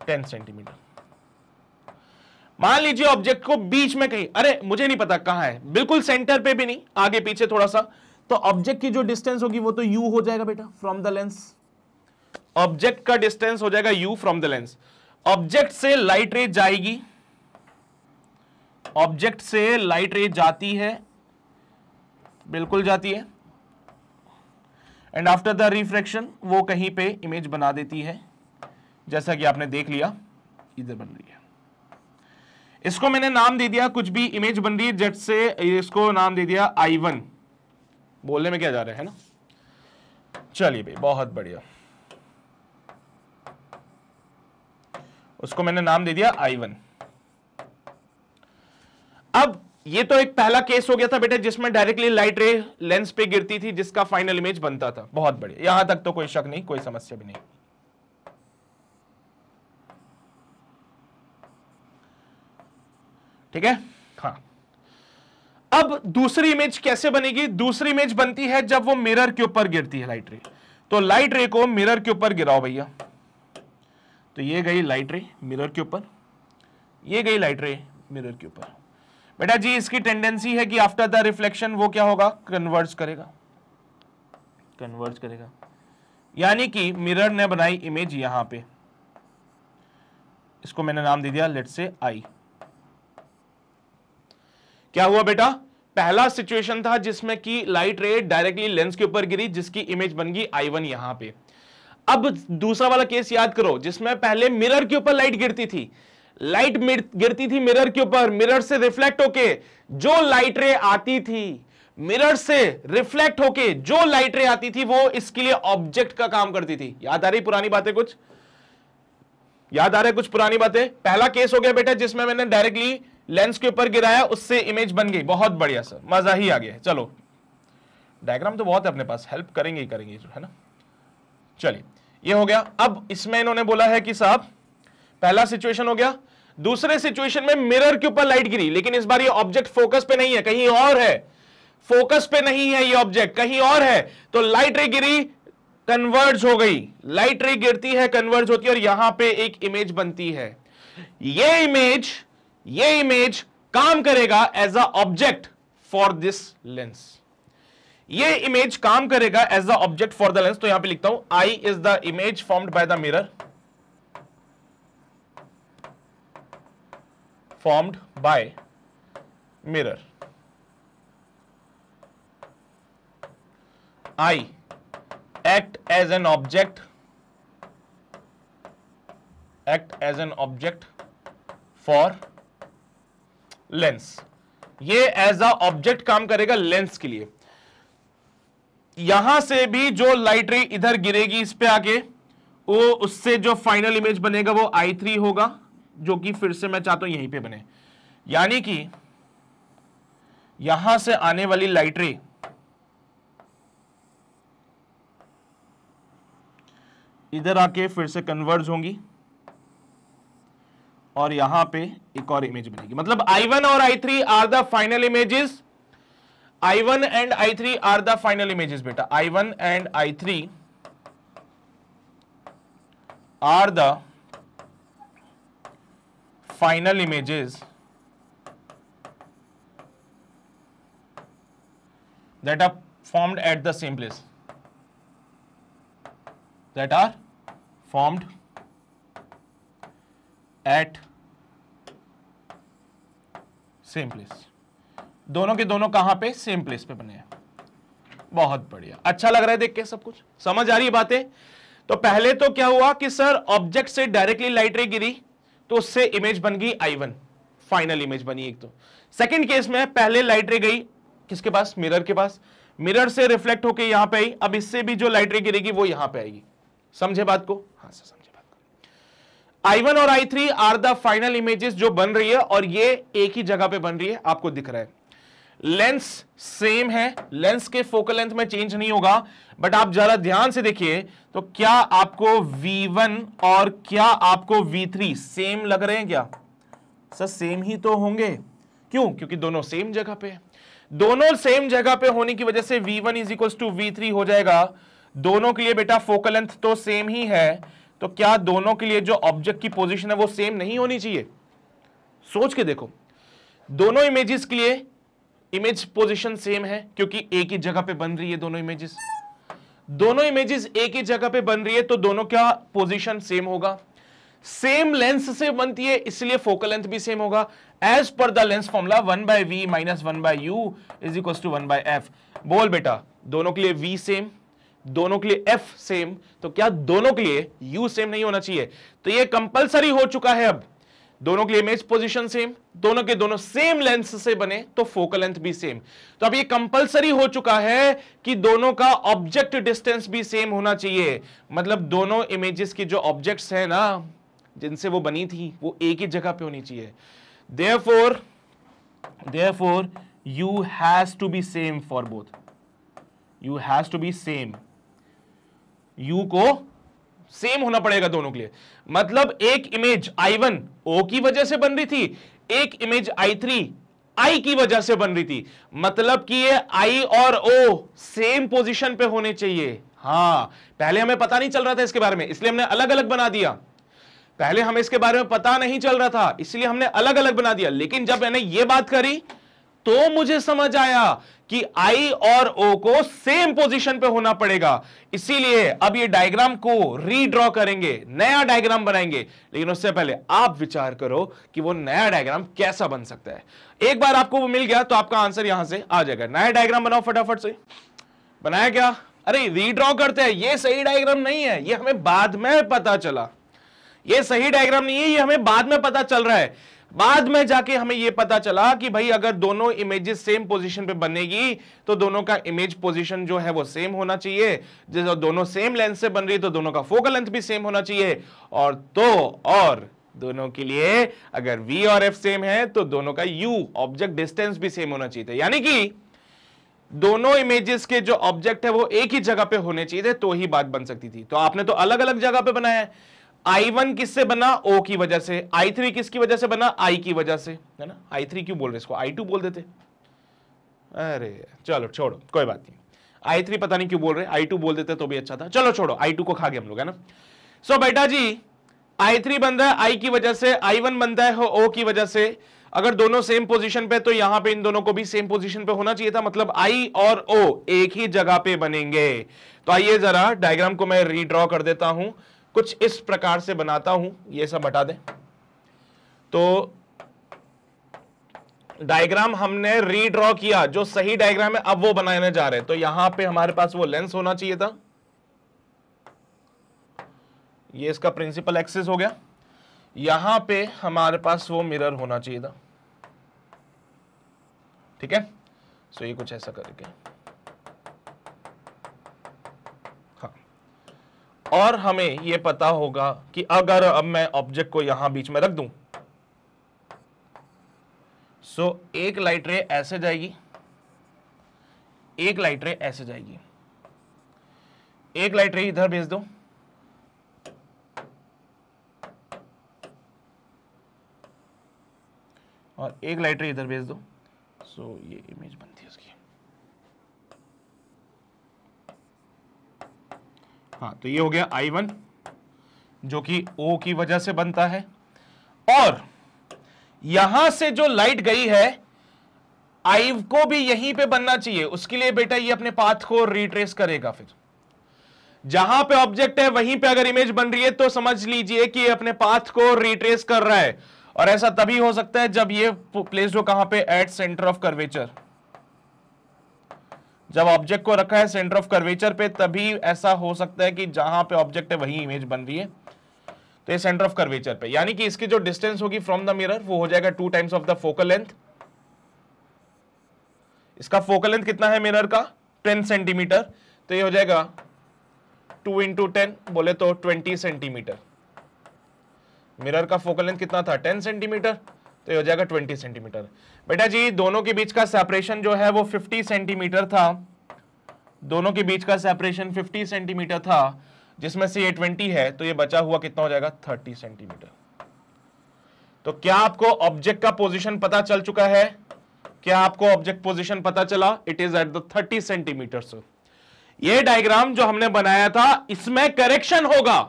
टेन सेंटीमीटर मान लीजिए ऑब्जेक्ट को बीच में कहीं अरे मुझे नहीं पता कहां है बिल्कुल सेंटर पे भी नहीं आगे पीछे थोड़ा सा तो ऑब्जेक्ट की जो डिस्टेंस होगी वो तो यू हो जाएगा बेटा फ्रॉम द लेंस ऑब्जेक्ट का डिस्टेंस हो जाएगा u from the lens object से लाइट रे जाएगी ऑब्जेक्ट से लाइट रे जाती है बिल्कुल जाती है एंड आफ्टर द रिफ्रैक्शन वो कहीं पे इमेज बना देती है जैसा कि आपने देख लिया इधर बन रही है इसको मैंने नाम दे दिया कुछ भी इमेज बन रही है जेट से इसको नाम दे दिया आई वन बोलने में क्या जा रहा है ना चलिए भाई बहुत बढ़िया उसको मैंने नाम दे दिया आई वन अब ये तो एक पहला केस हो गया था बेटा जिसमें डायरेक्टली लाइट रे लेंस पे गिरती थी जिसका फाइनल इमेज बनता था बहुत बढ़िया यहां तक तो कोई शक नहीं कोई समस्या भी नहीं ठीक है हाँ अब दूसरी इमेज कैसे बनेगी दूसरी इमेज बनती है जब वो मिरर के ऊपर गिरती है लाइट रे तो लाइट रे को मिरर के ऊपर गिराओ भैया तो ये गई लाइट रे मिरर के ऊपर ये गई लाइट रे मिरर के ऊपर बेटा जी इसकी टेंडेंसी है कि आफ्टर द रिफ्लेक्शन वो क्या होगा कन्वर्ज करेगा कन्वर्ज करेगा यानी कि मिरर ने बनाई इमेज यहां पे इसको मैंने नाम दे दिया लेट से आई क्या हुआ बेटा पहला सिचुएशन था जिसमें कि लाइट रे डायरेक्टली लेंस के ऊपर गिरी जिसकी इमेज बन गई आई वन यहां पर अब दूसरा वाला केस याद करो जिसमें पहले मिरर के ऊपर लाइट गिरती थी लाइट गिरती थी मिरर के ऊपर मिरर से रिफ्लेक्ट होके जो लाइट रे आती थी मिरर से रिफ्लेक्ट होके जो लाइट रे आती थी वो इसके लिए ऑब्जेक्ट का काम करती थी याद आ रही पुरानी बातें कुछ याद आ रहा है कुछ पुरानी बातें पहला केस हो गया बेटा जिसमें मैंने डायरेक्टली लेंस के ऊपर गिराया उससे इमेज बन गई बहुत बढ़िया सर मजा ही आ गया चलो डायग्राम तो बहुत है अपने पास हेल्प करेंगे ही करेंगे है ना चलिए ये हो गया अब इसमें इन्होंने बोला है कि साहब पहला सिचुएशन हो गया दूसरे सिचुएशन में मिरर के ऊपर लाइट गिरी लेकिन इस बार ये ऑब्जेक्ट फोकस पे नहीं है कहीं और है फोकस पे नहीं है ये ऑब्जेक्ट कहीं और है तो लाइट रे गिरी कन्वर्ज हो गई लाइट रे गिरती है कन्वर्ज होती है और यहां पे एक इमेज बनती है ये इमेज ये इमेज काम करेगा as a object for this lens ये इमेज काम करेगा as the object for the lens तो यहां पे लिखता हूं I is the image formed by the mirror formed by mirror I act as an object act as an object for lens ये एज अ ऑब्जेक्ट काम करेगा लेंस के लिए यहां से भी जो लाइट रे इधर गिरेगी इस पे आके वो उससे जो फाइनल इमेज बनेगा वो आई थ्री होगा जो कि फिर से मैं चाहता हूं यहीं पे बने यानी कि यहां से आने वाली लाइट रे इधर आके फिर से कन्वर्ज होंगी और यहां पे एक और इमेज बनेगी मतलब आई वन और I three are the final images I1 and I3 are the final images beta. I1 and I3 are the final images that are formed at the same place that are formed at same place दोनों के दोनों कहां पे सेम प्लेस पे बने हैं बहुत बढ़िया अच्छा लग रहा है देख के सब कुछ समझ आ रही है बातें तो पहले तो क्या हुआ कि सर ऑब्जेक्ट से डायरेक्टली लाइट रे गिरी तो उससे इमेज बन गई आई वन फाइनल इमेज बनी एक तो सेकंड केस में पहले लाइट रे गई किसके पास मिरर के पास मिरर से रिफ्लेक्ट होकर यहां पे आई अब इससे भी जो लाइट रे गिरेगी वो यहां पे आएगी समझे बात को हाँ सर समझे बात को आई वन और I three are the final images जो बन रही है और ये एक ही जगह पे बन रही है आपको दिख रहा है लेंस सेम है लेंस के फोकल लेंथ में चेंज नहीं होगा बट आप जरा ध्यान से देखिए तो क्या आपको V1 और क्या आपको V3 सेम लग रहे हैं क्या सर सेम ही तो होंगे क्यों क्योंकि दोनों सेम जगह पे दोनों सेम जगह पे होने की वजह से V1 one is equal to v हो जाएगा दोनों के लिए बेटा फोकल लेंथ तो सेम ही है तो क्या दोनों के लिए जो ऑब्जेक्ट की पोजिशन है वो सेम नहीं होनी चाहिए सोच के देखो दोनों इमेजेस के लिए इमेज पोजिशन सेम है क्योंकि एक ही जगह पे बन रही है दोनों इमेजेस दोनों इमेजेस एक ही जगह पे बन रही है तो दोनों का पोजिशन सेम होगा सेम लेंस से बनती है इसलिए फोकल लेंथ भी सेम होगा as per the lens formula one by v minus one by u is equal to one by f बोल बेटा दोनों के लिए वी सेम दोनों के लिए एफ सेम तो क्या दोनों के लिए यू सेम नहीं होना चाहिए तो ये कंपलसरी हो चुका है अब दोनों की इमेज पोजिशन सेम दोनों के दोनों सेम लेंस से बने तो फोकल लेंथ भी सेम तो अब ये कंपलसरी हो चुका है कि दोनों का ऑब्जेक्ट डिस्टेंस भी सेम होना चाहिए मतलब दोनों इमेजेस की जो ऑब्जेक्ट्स हैं ना जिनसे वो बनी थी वो एक ही जगह पे होनी चाहिए therefore u has to be same for both u has to be same u को सेम होना पड़ेगा दोनों के लिए मतलब एक इमेज आई वन ओ की वजह से बन रही थी एक इमेज आई थ्री आई की वजह से बन रही थी मतलब कि ये आई और ओ सेम पोजीशन पे होने चाहिए हाँ पहले हमें पता नहीं चल रहा था इसके बारे में इसलिए हमने अलग अलग बना दिया पहले हमें इसके बारे में पता नहीं चल रहा था इसलिए हमने अलग अलग बना दिया लेकिन जब मैंने ये बात करी तो मुझे समझ आया कि आई और ओ को सेम पोजीशन पे होना पड़ेगा इसीलिए अब ये डायग्राम को रीड्रॉ करेंगे नया डायग्राम बनाएंगे लेकिन उससे पहले आप विचार करो कि वो नया डायग्राम कैसा बन सकता है एक बार आपको वो मिल गया तो आपका आंसर यहां से आ जाएगा नया डायग्राम बनाओ फटाफट से बनाया क्या अरे रीड्रॉ करते हैं ये सही डायग्राम नहीं है ये हमें बाद में पता चला ये सही डायग्राम नहीं है ये हमें बाद में पता चल रहा है बाद में जाके हमें यह पता चला कि भाई अगर दोनों इमेजेस सेम पोजीशन पे बनेगी तो दोनों का इमेज पोजीशन जो है वो सेम होना चाहिए जैसे दोनों सेम लेंथ से बन रही तो दोनों का फोकल लेंथ भी सेम होना चाहिए और तो और दोनों के लिए अगर v और f सेम है तो दोनों का u ऑब्जेक्ट डिस्टेंस भी सेम होना चाहिए यानी कि दोनों इमेजेस के जो ऑब्जेक्ट है वो एक ही जगह पे होने चाहिए तो ही बात बन सकती थी तो आपने तो अलग अलग जगह पे बनाया है I1 किससे बना O की वजह से I3 किसकी वजह से बना I की वजह से है ना I3 क्यों बोल रहे इसको I2 बोल देते अरे चलो छोड़ो कोई बात नहीं आई पता नहीं क्यों बोल रहे I2 टू बोल देते तो भी अच्छा था चलो छोड़ो आई टू को खा गए हम लोग है ना सो so, बेटा जी आई थ्री बन रहा है आई की वजह से आई वन बनता है ओ की वजह से अगर दोनों सेम पोजिशन पे तो यहां पे इन दोनों को भी सेम पोजिशन पे होना चाहिए था मतलब आई और ओ एक ही जगह पे बनेंगे तो आइए जरा डायग्राम को मैं रीड्रॉ कर देता हूं कुछ इस प्रकार से बनाता हूं ये सब हटा दें तो डायग्राम हमने रीड्रॉ किया जो सही डायग्राम है अब वो बनाने जा रहे हैं तो यहां पे हमारे पास वो लेंस होना चाहिए था ये इसका प्रिंसिपल एक्सेस हो गया यहां पे हमारे पास वो मिरर होना चाहिए था ठीक है सो ये कुछ ऐसा करके और हमें यह पता होगा कि अगर अब मैं ऑब्जेक्ट को यहां बीच में रख दूं सो एक लाइट रे ऐसे जाएगी एक लाइट रे ऐसे जाएगी एक लाइट रे इधर भेज दो और एक लाइट रे इधर भेज दो सो so, ये इमेज बनती है उसकी हाँ तो ये हो गया आई वन जो कि ओ की वजह से बनता है और यहां से जो लाइट गई है आई को भी यहीं पे बनना चाहिए उसके लिए बेटा ये अपने पाथ को रिट्रेस करेगा फिर जहां पे ऑब्जेक्ट है वहीं पे अगर इमेज बन रही है तो समझ लीजिए कि ये अपने पाथ को रिट्रेस कर रहा है और ऐसा तभी हो सकता है जब ये प्लेस जो कहां पे एट सेंटर ऑफ कर्वेचर जब ऑब्जेक्ट को रखा है सेंटर ऑफ कर्वेचर पे तभी ऐसा हो सकता है कि जहां पे ऑब्जेक्ट है वही इमेज बन रही है तो ये सेंटर ऑफ कर्वेचर पे यानी कि इसकी जो डिस्टेंस होगी फ्रॉम द मिरर वो हो जाएगा two times of the focal length इसका फोकल लेंथ कितना है मिरर का टेन सेंटीमीटर तो ये हो जाएगा टू इंटू टेन बोले तो ट्वेंटी सेंटीमीटर मिरर का फोकल लेंथ कितना था टेन सेंटीमीटर तो ये हो जाएगा ट्वेंटी सेंटीमीटर बेटा जी दोनों के बीच का सेपरेशन जो है वो फिफ्टी सेंटीमीटर था दोनों के बीच का सेपरेशन फिफ्टी सेंटीमीटर था जिसमें से ये ट्वेंटी है तो ये बचा हुआ कितना हो जाएगा थर्टी सेंटीमीटर तो क्या आपको ऑब्जेक्ट का पोजिशन पता चल चुका है क्या आपको ऑब्जेक्ट पोजिशन पता चला it is at the thirty centimetre ये डायग्राम जो हमने बनाया था इसमें करेक्शन होगा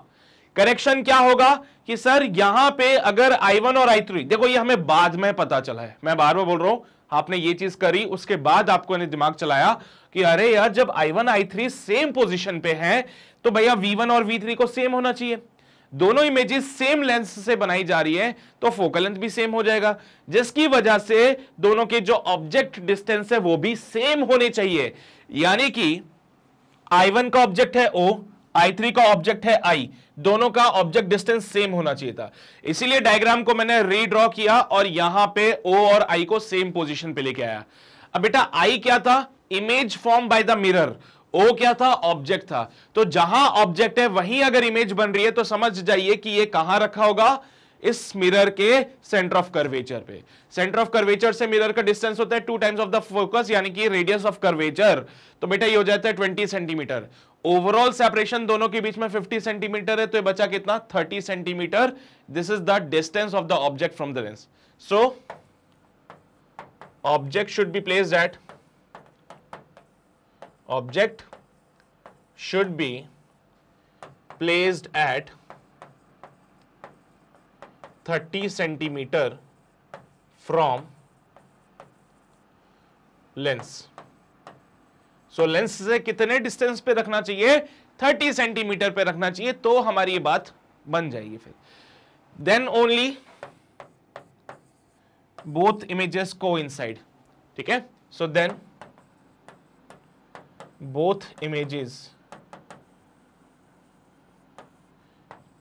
करेक्शन क्या होगा कि सर यहां पे अगर आई वन और आई थ्री देखो ये हमें बाद में पता चला है मैं बार बार बोल रहा हूं आपने ये चीज करी उसके बाद आपको ने दिमाग चलाया कि अरे यार जब I one I three same position पे हैं तो भैया वी वन और वी थ्री को सेम होना चाहिए दोनों इमेजेस सेम लेंस से बनाई जा रही है तो फोकल लेंथ भी सेम हो जाएगा जिसकी वजह से दोनों के जो ऑब्जेक्ट डिस्टेंस है वो भी सेम होने चाहिए यानी कि आई वन का ऑब्जेक्ट है ओ आई थ्री का ऑब्जेक्ट है आई दोनों का ऑब्जेक्ट डिस्टेंस सेम होना चाहिए था इसीलिए डायग्राम को मैंने रीड्रॉ किया और यहां पे ओ और आई को सेम पोजीशन पे लेके आया अब बेटा आई क्या था image form by the mirror O क्या था ऑब्जेक्ट था तो जहां ऑब्जेक्ट है वहीं अगर इमेज बन रही है तो समझ जाइए कि ये कहां रखा होगा इस मिरर के सेंटर ऑफ कर्वेचर पे सेंटर ऑफ कर्वेचर से मिरर का डिस्टेंस होता है two times of the focus यानी कि रेडियस ऑफ कर्वेचर तो बेटा ये हो जाता है ट्वेंटी सेंटीमीटर ओवरऑल सेपरेशन दोनों के बीच में 50 सेंटीमीटर है तो ये बचा कितना 30 centimetre this is the distance of the object from the lens so object should be placed at object should be placed at 30 centimetre from lens so lens से कितने डिस्टेंस पे रखना चाहिए 30 सेंटीमीटर पे रखना चाहिए तो हमारी ये बात बन जाएगी फिर देन ओनली बोथ इमेजेस को इनसाइड ठीक है सो देन बोथ इमेजेस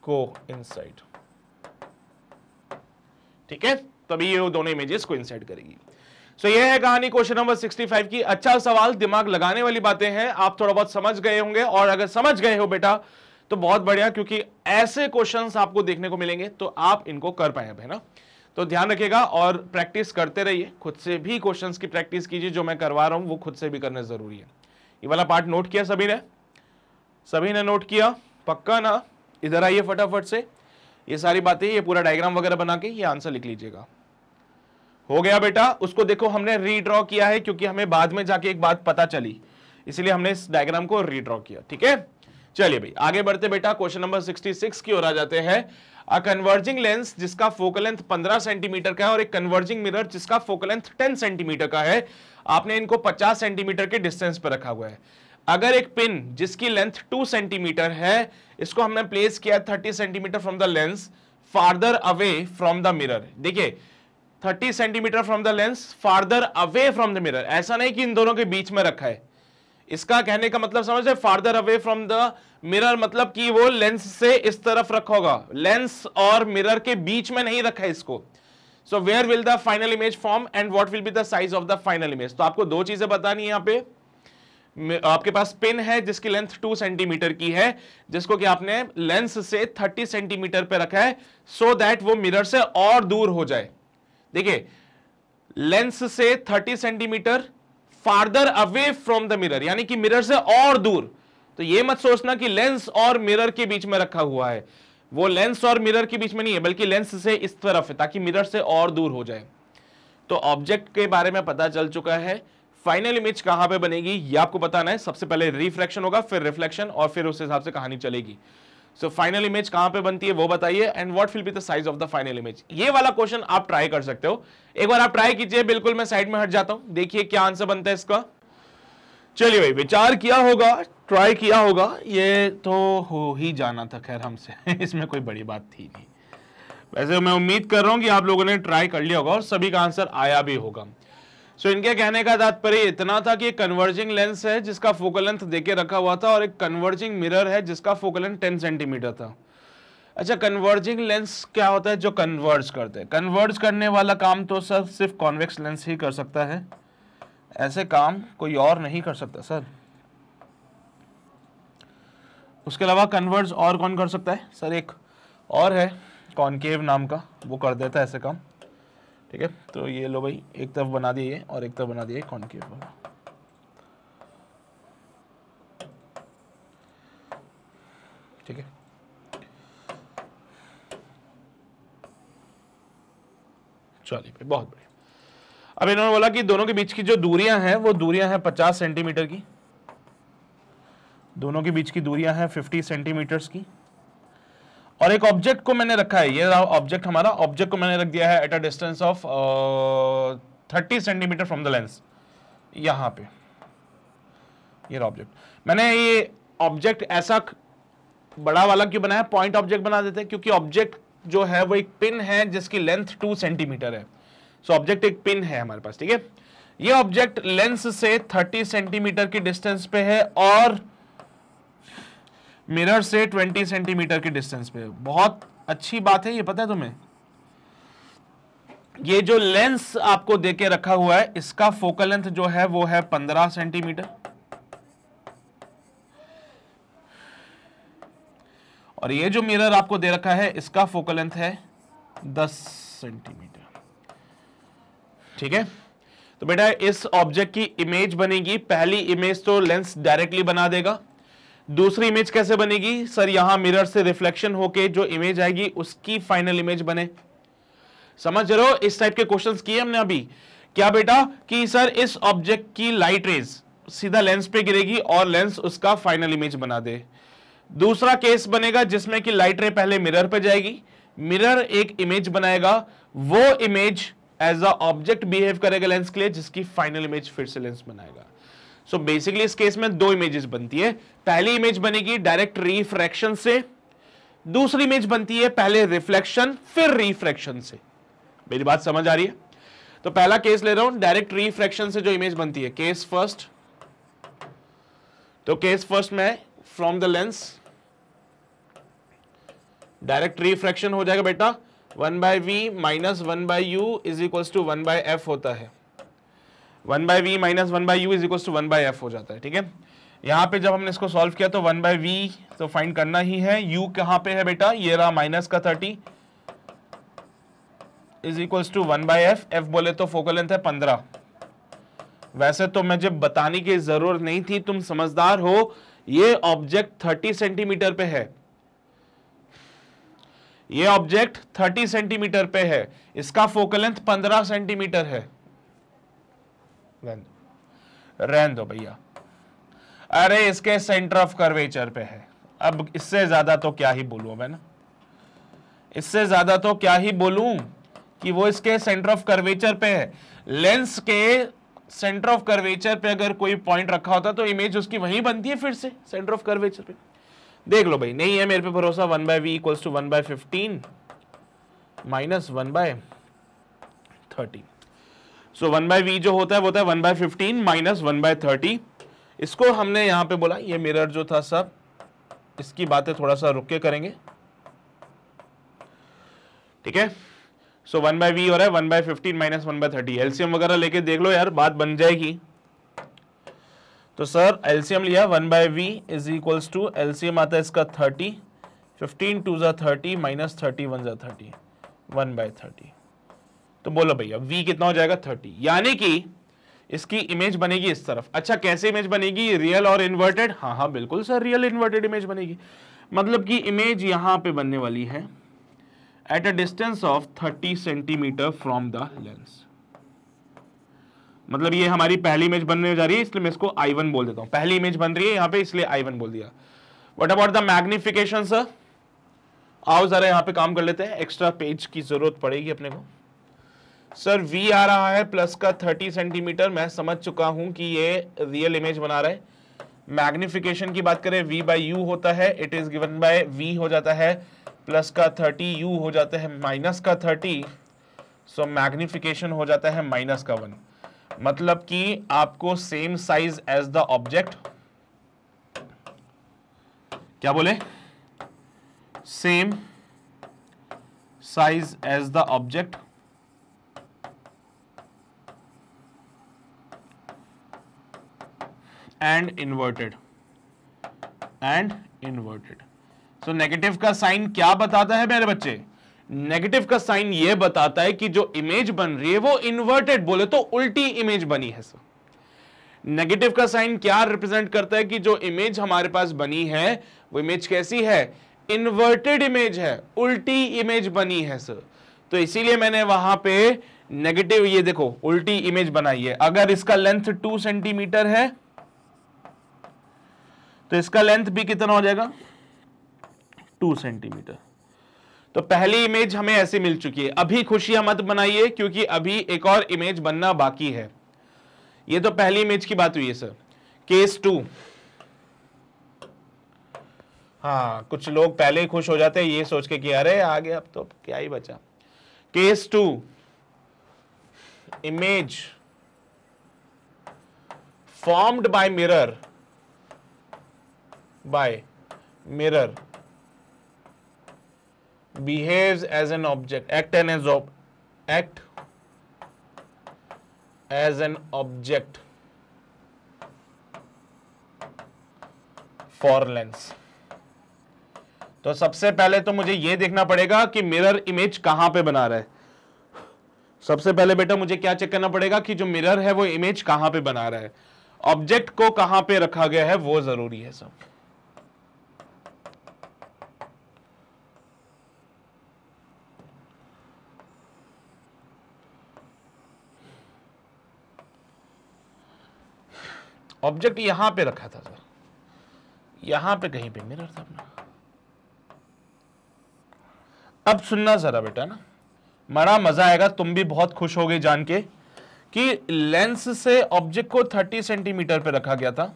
को इनसाइड ठीक है तभी ये दोनों इमेजेस को साइड करेगी सो यह है कहानी क्वेश्चन नंबर 65 की अच्छा सवाल दिमाग लगाने वाली बातें हैं आप थोड़ा बहुत समझ गए होंगे और अगर समझ गए हो बेटा तो बहुत बढ़िया क्योंकि ऐसे क्वेश्चंस आपको देखने को मिलेंगे तो आप इनको कर पाए है ना तो ध्यान रखिएगा और प्रैक्टिस करते रहिए खुद से भी क्वेश्चंस की प्रैक्टिस कीजिए जो मैं करवा रहा हूं वो खुद से भी करना ज़रूरी है ये वाला पार्ट नोट किया सभी ने सभी ने नोट किया पक्का ना इधर आइए फटाफट से ये सारी बातें ये पूरा डायग्राम वगैरह बना के ये आंसर लिख लीजिएगा हो गया बेटा उसको देखो हमने रीड्रॉ किया है क्योंकि हमें बाद में जाके एक बात पता चली इसलिए हमने इस डायग्राम को रीड्रॉ किया ठीक है चलिए भाई आगे बढ़ते बेटा क्वेश्चन नंबर 66 की ओर आ जाते हैं अ कन्वर्जिंग लेंस जिसका फोकल लेंथ 15 सेंटीमीटर का है और एक कन्वर्जिंग मिरर जिसका फोकल लेंथ 10 सेंटीमीटर का है आपने इनको 50 सेंटीमीटर के डिस्टेंस पर रखा हुआ है अगर एक पिन जिसकी लेंथ 2 सेंटीमीटर है इसको हमने प्लेस किया 30 centimetre from the lens farther away from the mirror देखिए 30 centimetre from the lens farther away from the mirror ऐसा नहीं कि इन दोनों के बीच में रखा है इसका कहने का मतलब समझ रहे farther away from the mirror मतलब कि वो लेंस से इस तरफ रखा होगा लेंस और मिरर के बीच में नहीं रखा है इसको so where will the final image form and what will be the size of the final image तो आपको दो चीजें बतानी है यहाँ पे आपके पास पिन है जिसकी लेंथ टू सेंटीमीटर की है जिसको कि आपने लेंस से थर्टी सेंटीमीटर पे रखा है सो so दैट वो मिरर से और दूर हो जाए देखिए लेंस से 30 centimetre farther away from the mirror यानी कि मिरर से और दूर तो ये मत सोचना कि लेंस और मिरर के बीच में रखा हुआ है वो लेंस और मिरर के बीच में नहीं है बल्कि लेंस से इस तरफ है ताकि मिरर से और दूर हो जाए तो ऑब्जेक्ट के बारे में पता चल चुका है फाइनल इमेज कहां पे बनेगी ये आपको बताना है सबसे पहले रिफ्लेक्शन होगा फिर रिफ्लेक्शन और फिर उस हिसाब से कहानी चलेगी सो फाइनल इमेज कहां पे बनती है वो बताइए and what will be the size of the final image ये वाला क्वेश्चन आप ट्राई कर सकते हो एक बार आप ट्राई कीजिए बिल्कुल मैं साइड में हट जाता हूं देखिए क्या आंसर बनता है इसका चलिए भाई विचार किया होगा ट्राई किया होगा ये तो हो ही जाना था खैर हमसे इसमें कोई बड़ी बात थी नहीं वैसे मैं उम्मीद कर रहा हूं कि आप लोगों ने ट्राई कर लिया होगा और सभी का आंसर आया भी होगा सो so, इनके कहने का तात्पर्य इतना था कि कन्वर्जिंग लेंस है जिसका फोकल लेंथ देके रखा हुआ था और एक कन्वर्जिंग मिरर है जिसका फोकल लेंथ टेन सेंटीमीटर था अच्छा कन्वर्जिंग लेंस क्या होता है जो कन्वर्ज करते हैं कन्वर्ज करने वाला काम तो सर सिर्फ कॉन्वेक्स लेंस ही कर सकता है ऐसे काम कोई और नहीं कर सकता सर उसके अलावा कन्वर्ज और कौन कर सकता है सर एक और है कॉन्केव नाम का वो कर देता है ऐसे काम ठीक है तो ये लो भाई एक तरफ बना दिए और एक तरफ बना दिए कॉन्केव वाला ठीक है चलिए बहुत बढ़िया अब इन्होंने बोला कि दोनों के बीच की जो दूरियां हैं वो दूरियां हैं पचास सेंटीमीटर की दोनों के बीच की दूरियां हैं फिफ्टी सेंटीमीटर्स की और एक ऑब्जेक्ट को मैंने रखा है ये रहा ऑब्जेक्ट हमारा ऑब्जेक्ट को मैंने रख दिया है at a distance of thirty centimetre from the lens यहां पे ये रहा ऑब्जेक्ट मैंने ये ऑब्जेक्ट ऐसा बड़ा वाला क्यों बनाया पॉइंट ऑब्जेक्ट बना देते हैं क्योंकि ऑब्जेक्ट जो है वो एक पिन है जिसकी लेंथ टू सेंटीमीटर है सो so, ऑब्जेक्ट एक पिन है हमारे पास ठीक है ये ऑब्जेक्ट लेंस से थर्टी सेंटीमीटर की डिस्टेंस पे है और मिरर से 20 सेंटीमीटर के डिस्टेंस पे बहुत अच्छी बात है ये पता है तुम्हें ये जो लेंस आपको देके रखा हुआ है इसका फोकल लेंथ जो है वो है 15 सेंटीमीटर और ये जो मिरर आपको दे रखा है इसका फोकल लेंथ है 10 सेंटीमीटर ठीक है तो बेटा इस ऑब्जेक्ट की इमेज बनेगी पहली इमेज तो लेंस डायरेक्टली बना देगा दूसरी इमेज कैसे बनेगी सर यहां मिरर से रिफ्लेक्शन होके जो इमेज आएगी उसकी फाइनल इमेज बने समझ रहे हो इस टाइप के क्वेश्चन किए हमने अभी क्या बेटा कि सर इस ऑब्जेक्ट की लाइट रेज सीधा लेंस पे गिरेगी और लेंस उसका फाइनल इमेज बना दे दूसरा केस बनेगा जिसमें कि लाइट रे पहले मिरर पे जाएगी मिरर एक इमेज बनाएगा वो image as a object behave करेगा लेंस के लिए जिसकी फाइनल इमेज फिर से लेंस बनाएगा सो बेसिकली इस केस में दो इमेजेस बनती है पहली इमेज बनेगी डायरेक्ट रिफ्रैक्शन से दूसरी इमेज बनती है पहले रिफ्लेक्शन फिर रिफ्रैक्शन से मेरी बात समझ आ रही है तो पहला केस ले रहा हूं डायरेक्ट रिफ्रैक्शन से जो इमेज बनती है केस फर्स्ट तो केस फर्स्ट में from the lens direct refraction हो जाएगा बेटा one by v minus one by u is equal to one by f होता है one by v minus one by u is equal to one by f हो जाता है ठीक है यहाँ पे जब हमने इसको सॉल्व किया तो वन बाई वी तो फाइंड करना ही है यू कहाँ पे है बेटा ये रहा माइनस का thirty is equal to one by f f बोले तो फोकल लेंथ है पंद्रह वैसे तो मैं जब बताने की जरूरत नहीं थी तुम समझदार हो ये ऑब्जेक्ट थर्टी सेंटीमीटर पे है ये ऑब्जेक्ट थर्टी सेंटीमीटर पे है इसका फोकल लेंथ पंद्रह सेंटीमीटर है रहने दो भैया अरे इसके सेंटर ऑफ कर्वेचर पे है अब इससे ज्यादा तो क्या ही बोलू मैं ना इससे ज्यादा तो क्या ही बोलू कि वो इसके सेंटर ऑफ कर्वेचर पे है लेंस के सेंटर ऑफ कर्वेचर पे अगर कोई पॉइंट रखा होता तो इमेज उसकी वहीं बनती है फिर से सेंटर ऑफ कर्वेचर पे देख लो भाई नहीं है मेरे पे भरोसा one by v equals to one by fifteen minus one by thirteen so one by v जो होता है वो होता है one by fifteen minus one by thirty इसको हमने यहां पे बोला ये मिरर जो था सब इसकी बातें थोड़ा सा रुक के करेंगे ठीक है सो वन बाय वी हो रहा है one by fifteen minus one by thirty LCM वगैरह लेके देख लो यार बात बन जाएगी तो सर एल्सियम लिया one by v is equals to LCM आता है इसका थर्टी फिफ्टीन टू ज़ा थर्टी माइनस थर्टी वन ज़ा थर्टी वन बाय थर्टी तो बोलो भैया वी कितना हो जाएगा थर्टी यानी कि इसकी इमेज बनेगी इस तरफ अच्छा कैसे इमेज बनेगी रियल और इन्वर्टेड हाँ हाँ बिल्कुल सर रियल इन्वर्टेड इमेज बनेगी मतलब कि इमेज यहाँ पे बनने वाली है at a distance of 30 centimetre from the lens मतलब ये हमारी पहली इमेज बनने जा रही है इसलिए मैं इसको आई वन बोल देता हूँ पहली इमेज बन रही है यहाँ पे इसलिए आई वन बोल दिया what about the magnification sir आओ जरा यहाँ पे काम कर लेते हैं एक्स्ट्रा पेज की जरूरत पड़ेगी अपने को सर वी आ रहा है प्लस का थर्टी सेंटीमीटर मैं समझ चुका हूं कि ये रियल इमेज बना रहा है मैग्निफिकेशन की बात करें वी बाई यू होता है it is given by v हो जाता है प्लस का थर्टी यू हो जाता है माइनस का थर्टी सो मैग्निफिकेशन हो जाता है माइनस का वन मतलब कि आपको same size as the object क्या बोले same size as the object and inverted and inverted so negative का साइन क्या बताता है मेरे बच्चे नेगेटिव का साइन यह बताता है कि जो इमेज बन रही है वो इन्वर्टेड बोले तो उल्टी इमेज बनी है सर नेगेटिव का साइन क्या रिप्रेजेंट करता है कि जो इमेज हमारे पास बनी है वो इमेज कैसी है इन्वर्टेड इमेज है उल्टी इमेज बनी है सर तो इसीलिए मैंने वहां पे नेगेटिव ये देखो उल्टी इमेज बनाई है अगर इसका लेंथ टू सेंटीमीटर है तो इसका लेंथ भी कितना हो जाएगा टू सेंटीमीटर तो पहली इमेज हमें ऐसी मिल चुकी है अभी खुशियां मत बनाइए क्योंकि अभी एक और इमेज बनना बाकी है ये तो पहली इमेज की बात हुई है सर केस टू हाँ कुछ लोग पहले ही खुश हो जाते हैं ये सोच के कि अरे आ गया अब तो क्या ही बचा case two image formed by mirror by mirror behaves as an object act and as ob act as an object for lens तो सबसे पहले तो मुझे यह देखना पड़ेगा कि मिरर इमेज कहां पे बना रहा है सबसे पहले बेटा मुझे क्या चेक करना पड़ेगा कि जो मिरर है वो इमेज कहां पे बना रहा है ऑब्जेक्ट को कहां पे रखा गया है वो जरूरी है सब ऑब्जेक्ट यहां पे रखा था सर यहां पे कहीं पे मिरर था अपना अब सुनना जरा बेटा ना मरा मजा आएगा तुम भी बहुत खुश हो गई जान के कि लेंस से ऑब्जेक्ट को 30 सेंटीमीटर पे रखा गया था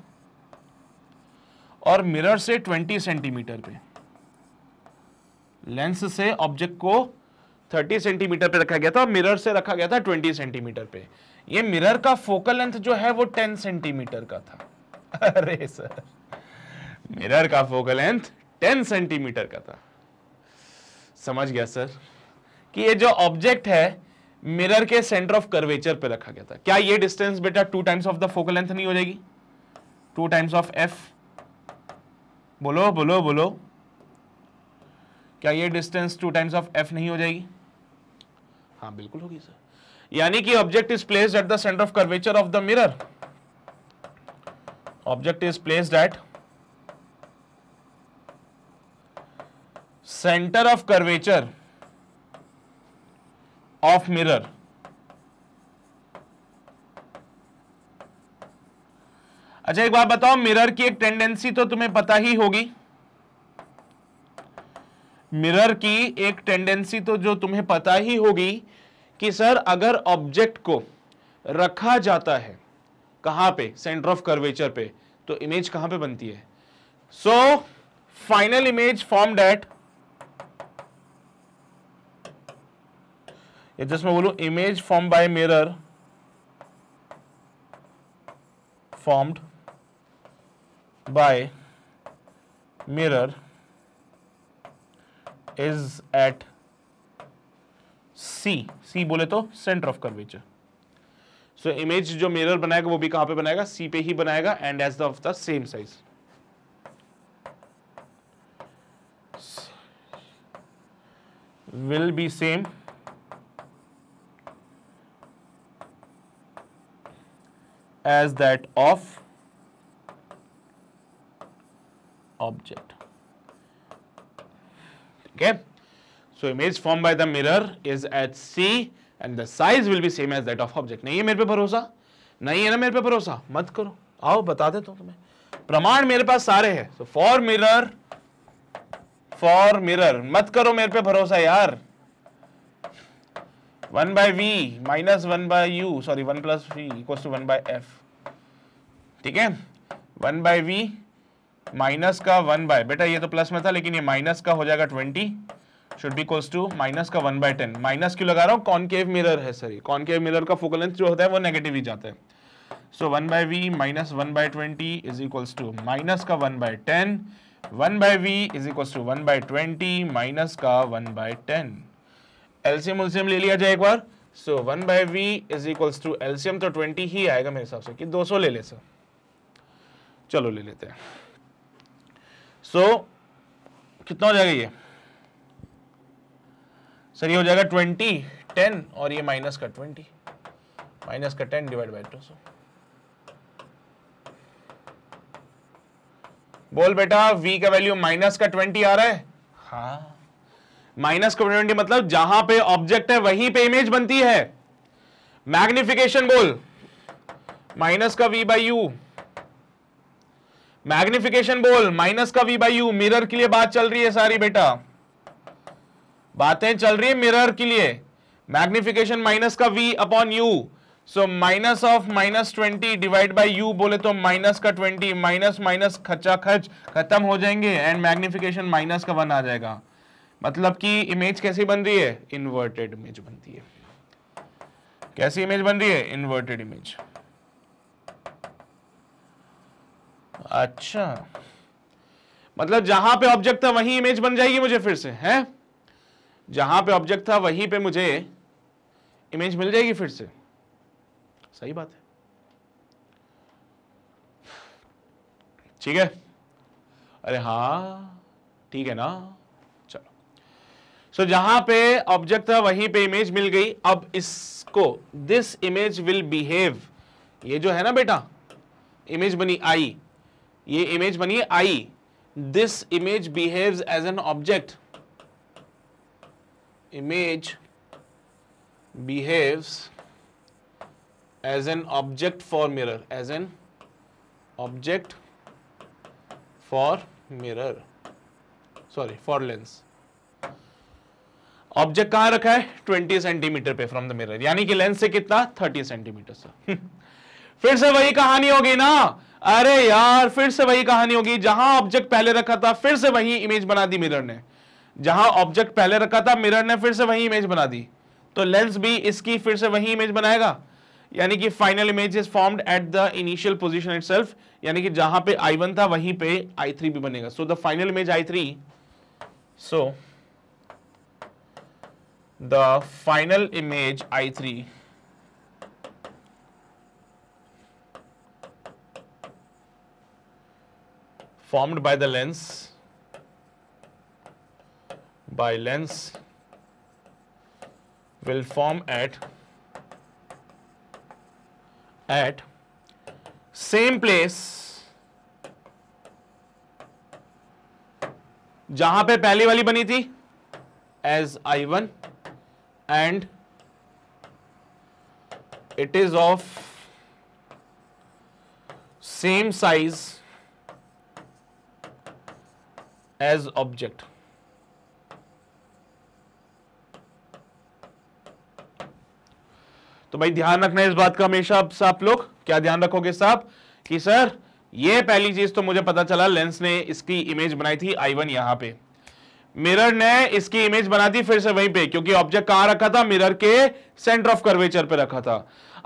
और मिरर से 20 सेंटीमीटर पे लेंस से ऑब्जेक्ट को 30 सेंटीमीटर पे रखा गया था और मिरर से रखा गया था 20 सेंटीमीटर पे ये मिरर का फोकल लेंथ जो है वो टेन सेंटीमीटर का था अरे सर मिरर का फोकल लेंथ टेन सेंटीमीटर का था समझ गया सर कि ये जो ऑब्जेक्ट है मिरर के सेंटर ऑफ कर्वेचर पे रखा गया था क्या ये डिस्टेंस बेटा two times of the focal length नहीं हो जाएगी टू टाइम्स ऑफ एफ बोलो बोलो बोलो क्या ये distance two times of f नहीं हो जाएगी हाँ बिल्कुल होगी सर यानी कि object is placed at the centre of curvature of the mirror object is placed at centre of curvature of mirror अच्छा एक बात बताओ मिरर की एक टेंडेंसी तो तुम्हें पता ही होगी मिरर की एक टेंडेंसी तो जो तुम्हें पता ही होगी कि सर अगर ऑब्जेक्ट को रखा जाता है कहां पे सेंटर ऑफ कर्वेचर पे तो इमेज कहां पे बनती है so final image form that just मैं बोलू image form by mirror formed by mirror is at C C बोले तो centre of curvature so image जो मिरर बनाएगा वो भी कहां पे बनाएगा सी पे ही बनाएगा and as the of the same size will be same as that of object ठीक है so image form by the mirror is at C and the size will be same as that of object नहीं है मेरे पे भरोसा नहीं है ना मेरे पे भरोसा मत करो आओ बता दे तो तुम्हें प्रमाण मेरे पास सारे हैं so for mirror for mirror मत करो मेरे पे भरोसा यार one by v minus one by u sorry one plus v equal to one by f ठीक है वन बाय वी माइनस का वन बाय बेटा ये तो प्लस में था लेकिन ये माइनस का हो जाएगा twenty should be equals to minus का वन बाय टेन माइनस क्यों लगा रहा हूँ कॉनकेव मिरर है सर कॉनकेव मिरर का फोकल लेंथ जो होता है वो नेगेटिव ही जाता है सो one by v minus one by twenty is equals to minus का one by ten one by v is equals to one by twenty minus का वन बाय टेन एल्सियम उल्सियम ले लिया जाए एक बार so one by v is equals to LCM तो ट्वेंटी ही आएगा मेरे हिसाब से कि दो सौ ले ले सर चलो ले लेते हैं सो so, कितना हो जाएगा ये सर ये हो जाएगा ट्वेंटी टेन और ये माइनस का ट्वेंटी माइनस का टेन डिवाइड बाई टू बोल बेटा v का वैल्यू माइनस का ट्वेंटी आ रहा है हाँ माइनस का ट्वेंटी मतलब जहां पे ऑब्जेक्ट है वहीं पे इमेज बनती है मैग्निफिकेशन बोल माइनस का v बाई यू मैग्निफिकेशन बोल माइनस का v बाई यू मिरर के लिए बात चल रही है सारी बेटा बातें चल रही है मिरर के लिए मैग्निफिकेशन माइनस का v upon u so minus of minus twenty divide by u बोले तो माइनस का ट्वेंटी माइनस माइनस खचा खच खत्म हो जाएंगे एंड मैग्निफिकेशन माइनस का वन आ जाएगा मतलब कि इमेज कैसी बन रही है इन्वर्टेड इमेज बनती है कैसी इमेज बन रही है इन्वर्टेड इमेज अच्छा मतलब जहां पे ऑब्जेक्ट था वही इमेज बन जाएगी मुझे फिर से हैं जहां पे ऑब्जेक्ट था वहीं पे मुझे इमेज मिल जाएगी फिर से सही बात है ठीक है अरे हाँ ठीक है ना चलो सो so, जहां पे ऑब्जेक्ट था वहीं पे इमेज मिल गई अब इसको दिस इमेज विल बिहेव ये जो है ना बेटा इमेज बनी आई ये इमेज बनी I this image behaves as an object image behaves as an object for mirror as an object for mirror sorry for lens object कहां रखा है 20 सेंटीमीटर पे फ्रॉम द मिरर यानी कि लेंस से कितना 30 सेंटीमीटर सर फिर से वही कहानी होगी ना अरे यार फिर से वही कहानी होगी जहां ऑब्जेक्ट पहले रखा था फिर से वही इमेज बना दी मिरर ने जहां ऑब्जेक्ट पहले रखा था मिरर ने फिर से वही इमेज बना दी तो लेंस भी इसकी फिर से वही इमेज बनाएगा यानी कि final image is formed at the initial position it यानी कि जहां पे I1 था वहीं पे I3 भी बनेगा so the final image I3 so the final image I3 formed by the lens by lens will form at at same place जहां पे पहली वाली बनी थी as I1 and it is of same size as object तो भाई ध्यान रखना इस बात का हमेशा आप लोग क्या ध्यान रखोगे साहब कि सर ये पहली चीज तो मुझे पता चला लेंस ने इसकी इमेज बनाई थी आई वन यहां पे मिरर ने इसकी इमेज बना दी फिर से वहीं पे क्योंकि ऑब्जेक्ट कहां रखा था मिरर के सेंटर ऑफ कर्वेचर पे रखा था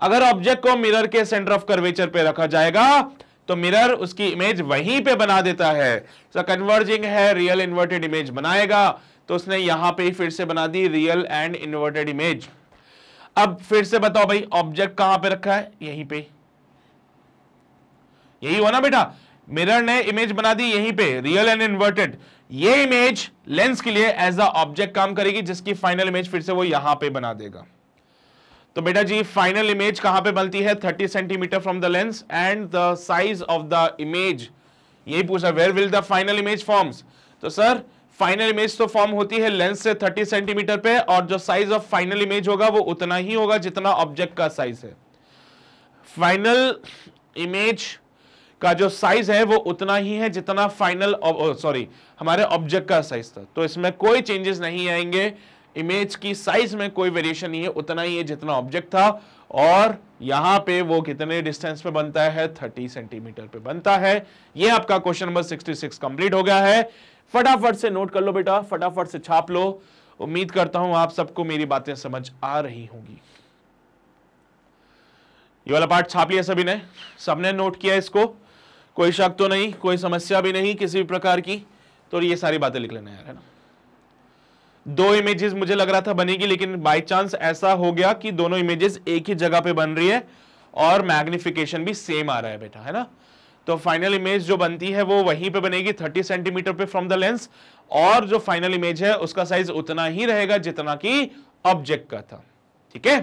अगर ऑब्जेक्ट को मिरर के सेंटर ऑफ कर्वेचर पे रखा जाएगा तो मिरर उसकी इमेज वहीं पे बना देता है सो कन्वर्जिंग है रियल इन्वर्टेड इमेज बनाएगा तो उसने यहां पे फिर से बना दी रियल एंड इन्वर्टेड इमेज अब फिर से बताओ भाई ऑब्जेक्ट कहां पे रखा है यहीं पे यही हुआ ना बेटा मिरर ने इमेज बना दी यहीं पे रियल एंड इन्वर्टेड ये इमेज लेंस के लिए एज अ ऑब्जेक्ट काम करेगी जिसकी फाइनल इमेज फिर से वो यहां पे बना देगा तो बेटा जी फाइनल इमेज कहां पे बनती है 30 centimetre from the lens and the size of the image यही पूछा where will the final image forms तो सर फाइनल इमेज तो फॉर्म होती है लेंस से 30 सेंटीमीटर पे और जो साइज ऑफ फाइनल इमेज होगा वो उतना ही होगा जितना ऑब्जेक्ट का साइज है फाइनल इमेज का जो साइज है वो उतना ही है जितना फाइनल सॉरी oh, oh, हमारे ऑब्जेक्ट का साइज था तो इसमें कोई चेंजेस नहीं आएंगे इमेज की साइज में कोई वेरिएशन नहीं है उतना ही है जितना ऑब्जेक्ट था और यहां पे वो कितने डिस्टेंस पे बनता है 30 सेंटीमीटर पे बनता है ये आपका क्वेश्चन नंबर 66 कंप्लीट हो गया है फटाफट से नोट कर लो बेटा फटाफट से छाप लो उम्मीद करता हूं आप सबको मेरी बातें समझ आ रही होंगी ये वाला पार्ट छाप लिया सभी ने सबने नोट किया इसको कोई शक तो नहीं कोई समस्या भी नहीं किसी भी प्रकार की तो ये सारी बातें लिख लेना यार है ना दो इमेजेस मुझे लग रहा था बनेगी लेकिन बाय चांस ऐसा हो गया कि दोनों इमेजेस एक ही जगह पे बन रही है और मैग्निफिकेशन भी सेम आ रहा है बेटा है ना तो फाइनल इमेज जो बनती है वो वहीं पे बनेगी 30 सेंटीमीटर पे फ्रॉम द लेंस और जो फाइनल इमेज है उसका साइज उतना ही रहेगा जितना कि ऑब्जेक्ट का था ठीक है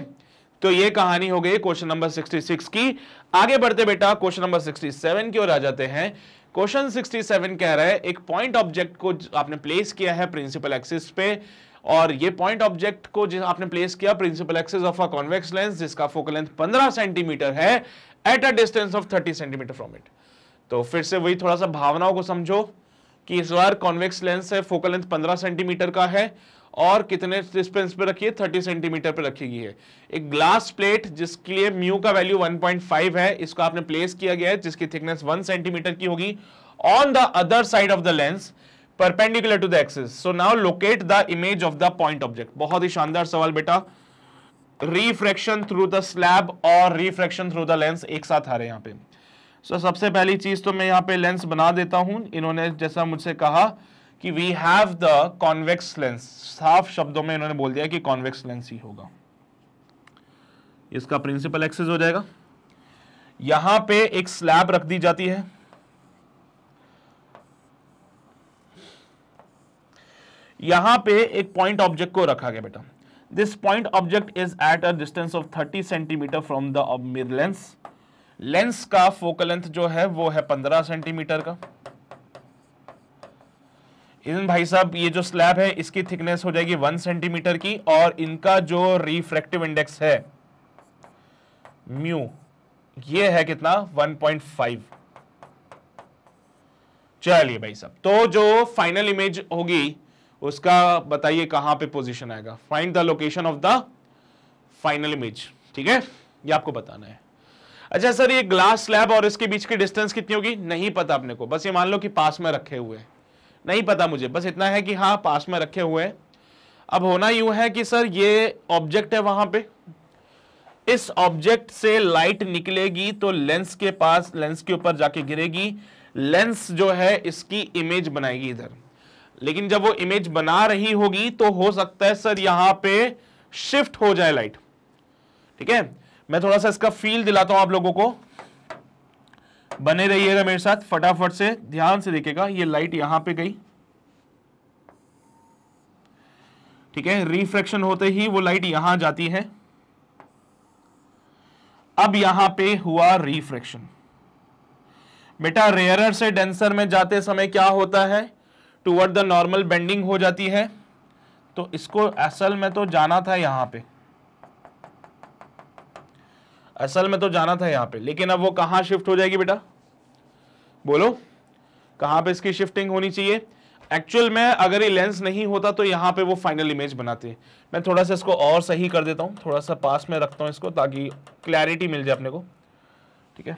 तो ये कहानी हो गई क्वेश्चन नंबर 66 की आगे बढ़ते बेटा क्वेश्चन नंबर 67 की ओर आ जाते हैं क्वेश्चन 67 कह रहा है एक पॉइंट ऑब्जेक्ट को आपने प्लेस किया है प्रिंसिपल एक्सिस पे और ये पॉइंट ऑब्जेक्ट को जिस आपने प्लेस किया principal axis of a convex lens जिसका फोकल लेंथ 15 सेंटीमीटर है at a distance of 30 centimetre from it तो फिर से वही थोड़ा सा भावनाओं को समझो कि इस बार कॉन्वेक्स लेंस है फोकल लेंथ 15 सेंटीमीटर का है और कितने डिस्टेंस पे रखी है 30 सेंटीमीटर पे रखी गई है एक ग्लास प्लेट जिसके लिए म्यू का वैल्यू 1.5 है इसको आपने प्लेस किया गया है जिसकी थिकनेस 1 सेंटीमीटर की होगी on the other side of the lens perpendicular to the axis so now locate the image of the point object बहुत ही शानदार सवाल बेटा रिफ्रैक्शन थ्रू द स्लैब और रिफ्रैक्शन थ्रू द लेंस एक साथ आ रहे हैं यहाँ पे सो so, सबसे पहली चीज तो मैं यहाँ पे लेंस बना देता हूं इन्होंने जैसा मुझसे कहा कि we have the convex lens साफ शब्दों में इन्होंने बोल दिया कि कॉन्वेक्स लेंस ही होगा इसका प्रिंसिपल एक्सेस हो जाएगा यहां पे एक स्लैब रख दी जाती है यहां पे एक पॉइंट ऑब्जेक्ट को रखा गया बेटा this point object is at a distance of 30 centimetre from the mirror lens lens का फोकल लेंथ जो है वो है पंद्रह सेंटीमीटर का इन भाई साहब ये जो स्लैब है इसकी थिकनेस हो जाएगी वन सेंटीमीटर की और इनका जो रिफ्रैक्टिव इंडेक्स है म्यू ये है कितना 1.5 चलिए भाई साहब तो जो फाइनल इमेज होगी उसका बताइए कहां पे पोजीशन आएगा find the location of the final image ठीक है ये आपको बताना है अच्छा सर ये ग्लास स्लैब और इसके बीच की डिस्टेंस कितनी होगी नहीं पता अपने को बस ये मान लो कि पास में रखे हुए हैं नहीं पता मुझे बस इतना है कि हाँ पास में रखे हुए हैं अब होना यूं है कि सर ये ऑब्जेक्ट है वहां पे इस ऑब्जेक्ट से लाइट निकलेगी तो लेंस के पास लेंस के ऊपर जाके गिरेगी लेंस जो है इसकी इमेज बनाएगी इधर लेकिन जब वो इमेज बना रही होगी तो हो सकता है सर यहां पे शिफ्ट हो जाए लाइट ठीक है मैं थोड़ा सा इसका फील दिलाता हूं आप लोगों को बने रहिएगा मेरे साथ फटाफट से ध्यान से देखेगा ये लाइट यहां पे गई ठीक है रिफ्रैक्शन होते ही वो लाइट यहां जाती है अब यहां पे हुआ रिफ्रैक्शन बेटा रेयरर से डेंसर में जाते समय क्या होता है टूवर्ड द नॉर्मल बेंडिंग हो जाती है तो इसको असल में तो जाना था यहां पे असल में तो जाना था यहाँ पे लेकिन अब वो कहाँ शिफ्ट हो जाएगी बेटा बोलो कहाँ पे इसकी शिफ्टिंग होनी चाहिए एक्चुअल में अगर ये लेंस नहीं होता तो यहाँ पे वो फाइनल इमेज बनाते मैं थोड़ा सा इसको और सही कर देता हूँ थोड़ा सा पास में रखता हूँ इसको ताकि क्लैरिटी मिल जाए अपने को ठीक है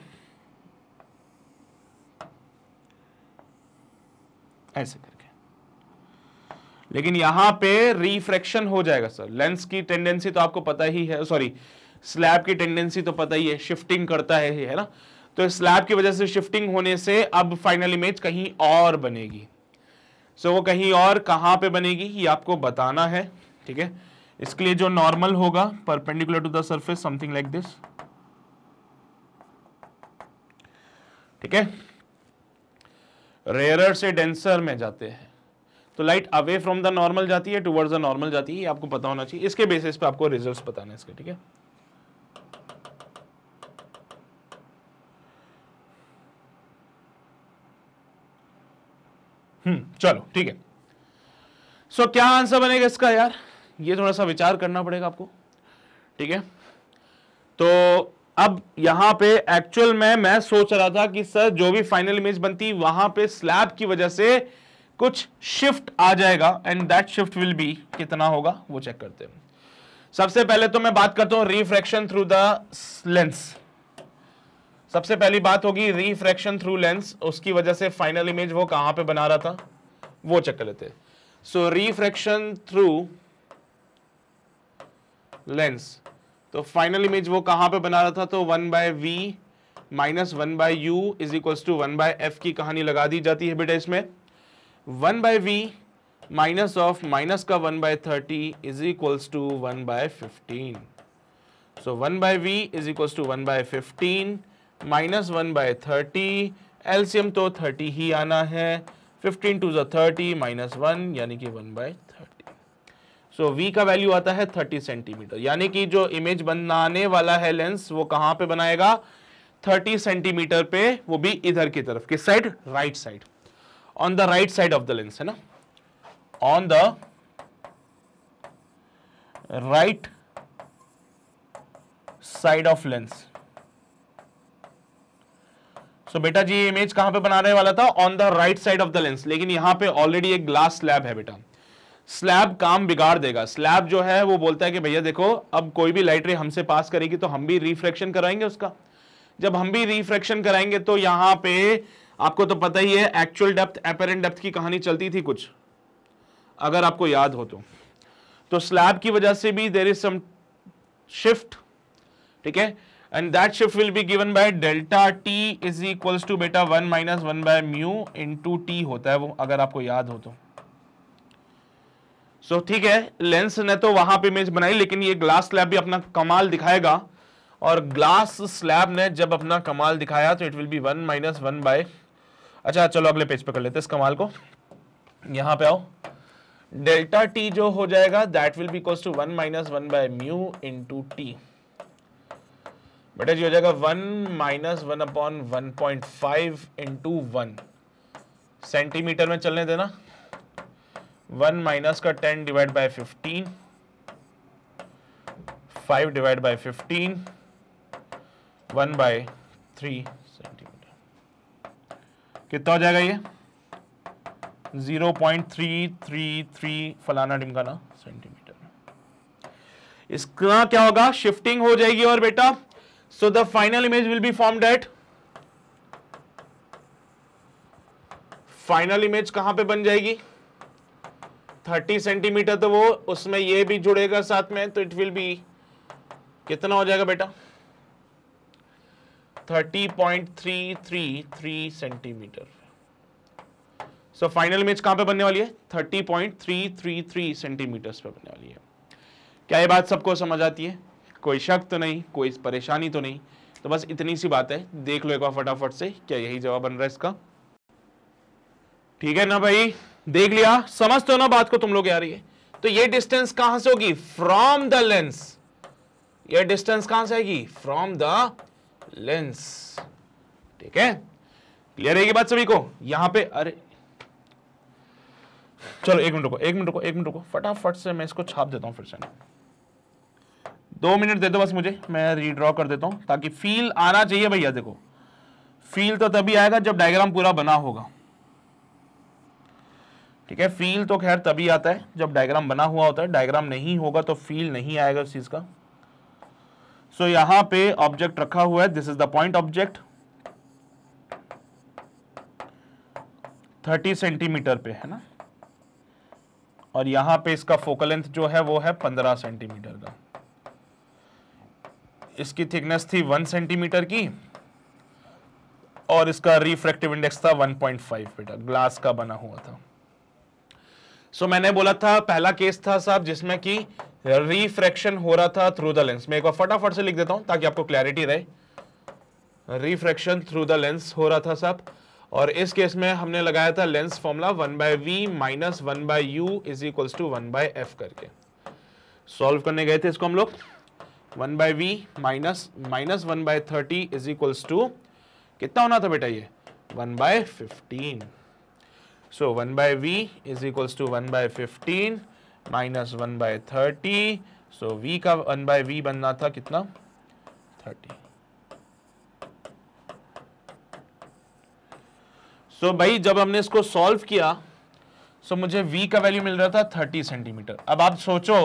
ऐसे करके लेकिन यहाँ पे रिफ्रैक्शन हो जाएगा सर लेंस की टेंडेंसी तो आपको पता ही है सॉरी स्लैब की टेंडेंसी तो पता ही है शिफ्टिंग करता है है ना तो स्लैब की वजह से शिफ्टिंग होने से अब फाइनल इमेज कहीं और बनेगी सो so, वो कहीं और कहां पे बनेगी ये आपको बताना है ठीक है इसके लिए जो नॉर्मल होगा perpendicular to the surface something like this ठीक है रेयर से डेंसर में जाते हैं तो light away from the normal जाती है टुवर्ड्स द नॉर्मल जाती है ये आपको पता होना चाहिए इसके बेसिस पे आपको रिजल्ट्स बताना है इसके ठीक है हम्म, चलो ठीक है सो so, क्या आंसर बनेगा इसका यार ये थोड़ा सा विचार करना पड़ेगा आपको ठीक है तो अब यहां पे एक्चुअल में मैं सोच रहा था कि सर जो भी फाइनल इमेज बनती वहां पे स्लैब की वजह से कुछ शिफ्ट आ जाएगा and that shift will be कितना होगा वो चेक करते हैं सबसे पहले तो मैं बात करता हूं रिफ्रैक्शन थ्रू द लेंस सबसे पहली बात होगी रिफ्रैक्शन थ्रू लेंस उसकी वजह से फाइनल इमेज वो कहां पे बना रहा था वो चेक कर लेते सो रिफ्रैक्शन थ्रू लेंस तो फाइनल इमेज वो कहां पे बना रहा था तो one by v minus one by u is equal to one by f की कहानी लगा दी जाती है बेटा इसमें one by v minus of minus का one by thirty is equals to one by fifteen so one by v is equal to one by fifteen minus one by thirty एल्सियम तो थर्टी ही आना है फिफ्टीन टू ज़ा थर्टी माइनस वन यानी कि one by thirty so v का वैल्यू आता है थर्टी सेंटीमीटर यानी कि जो इमेज बनाने वाला है लेंस वो कहां पे बनाएगा थर्टी सेंटीमीटर पे वो भी इधर की तरफ किस side right side on the right side of the lens है ना on the right side of lens so so, बेटा जी ये इमेज कहां पे बनाने वाला था on the right side of the lens लेकिन यहां पे ऑलरेडी एक ग्लास स्लैब है बेटा स्लैब काम बिगाड़ देगा स्लैब जो है वो बोलता है कि भैया देखो अब कोई भी लाइट रे हमसे पास करेगी तो हम भी रिफ्रैक्शन कराएंगे उसका जब हम भी रिफ्रैक्शन कराएंगे तो यहाँ पे आपको तो पता ही है एक्चुअल डेप्थ अपेरेंट डेप्थ की कहानी चलती थी कुछ अगर आपको याद हो तो तो स्लैब की वजह से भी देर इज सम शिफ्ट ठीक है and that shift will be given by delta t is equals to beta 1 minus 1 by mu into t होता है वो अगर आपको याद हो तो सो so, ठीक है लेंस ने तो वहां पे इमेज बनाई लेकिन ये ग्लास स्लैब भी अपना कमाल दिखाएगा और ग्लास स्लैब ने जब अपना कमाल दिखाया तो it will be one minus one by अच्छा चलो अगले पेज पे कर लेते हैं इस कमाल को यहाँ पे आओ डेल्टा टी जो हो जाएगा that will be equals to one minus one by mu into t बेटा जी हो जाएगा one minus one upon one point five into one centimetre में चलने देना वन माइनस का ten divide by fifteen five divide by fifteen one by three centimetre कितना हो जाएगा ये zero point three three three फलाना डिमकाना सेंटीमीटर इसका क्या होगा शिफ्टिंग हो जाएगी और बेटा so the final image will be formed at final image कहां पे बन जाएगी 30 सेंटीमीटर तो वो उसमें ये भी जुड़ेगा साथ में तो इट विल बी कितना हो जाएगा बेटा 30.333 सेंटीमीटर सो फाइनल इमेज कहां पे बनने वाली है 30.333 सेंटीमीटर्स पे बनने वाली है क्या ये बात सबको समझ आती है कोई शक तो नहीं कोई परेशानी तो नहीं तो बस इतनी सी बात है देख लो एक बार फटाफट से क्या यही जवाब बन रहा है इसका ठीक है ना भाई देख लिया समझते हो ना बात को तुम लोग रही है तो ये डिस्टेंस कहां से होगी फ्रॉम द लेंस ये डिस्टेंस कहां से आएगी फ्रॉम द लेंस ठीक है क्लियर है ये बात सभी को यहां पे अरे चलो एक मिनट को एक मिनट को एक मिनट को फटाफट से मैं इसको छाप देता हूं फिर से दो मिनट दे दो बस मुझे मैं रीड्रॉ कर देता हूँ ताकि फील आना चाहिए भैया देखो फील तो तभी आएगा जब डायग्राम पूरा बना होगा ठीक है फील तो खैर तभी आता है जब डायग्राम बना हुआ होता है डायग्राम नहीं होगा तो फील नहीं आएगा उस चीज़ का सो so, यहाँ पे ऑब्जेक्ट रखा हुआ है this is the point object 30 centimetre पे है ना और यहां पे इसका फोकल लेंथ जो है वो है 15 सेंटीमीटर का इसकी थिकनेस थी वन सेंटीमीटर की और इसका रिफ्रैक्टिव इंडेक्स था 1.5 बेटा ग्लास का बना हुआ था सो so, मैंने बोला था पहला केस था साहब जिसमें कि रिफ्रैक्शन हो रहा था थ्रू द लेंस मैं एक बार फटाफट से लिख देता हूं ताकि आपको क्लैरिटी रहे रिफ्रैक्शन थ्रू द लेंस हो रहा था साहब और इस केस में हमने लगाया था lens formula one by v minus one by u is equals to one by f करके सॉल्व करने गए थे इसको हम लोग one by v minus minus one by thirty is equals to कितना होना था बेटा ये one by fifteen so one by v is equals to one by fifteen minus one by thirty so v का वन बाय वी बनना था कितना थर्टी सो so, भाई जब हमने इसको सॉल्व किया सो so मुझे v का वैल्यू मिल रहा था 30 सेंटीमीटर अब आप सोचो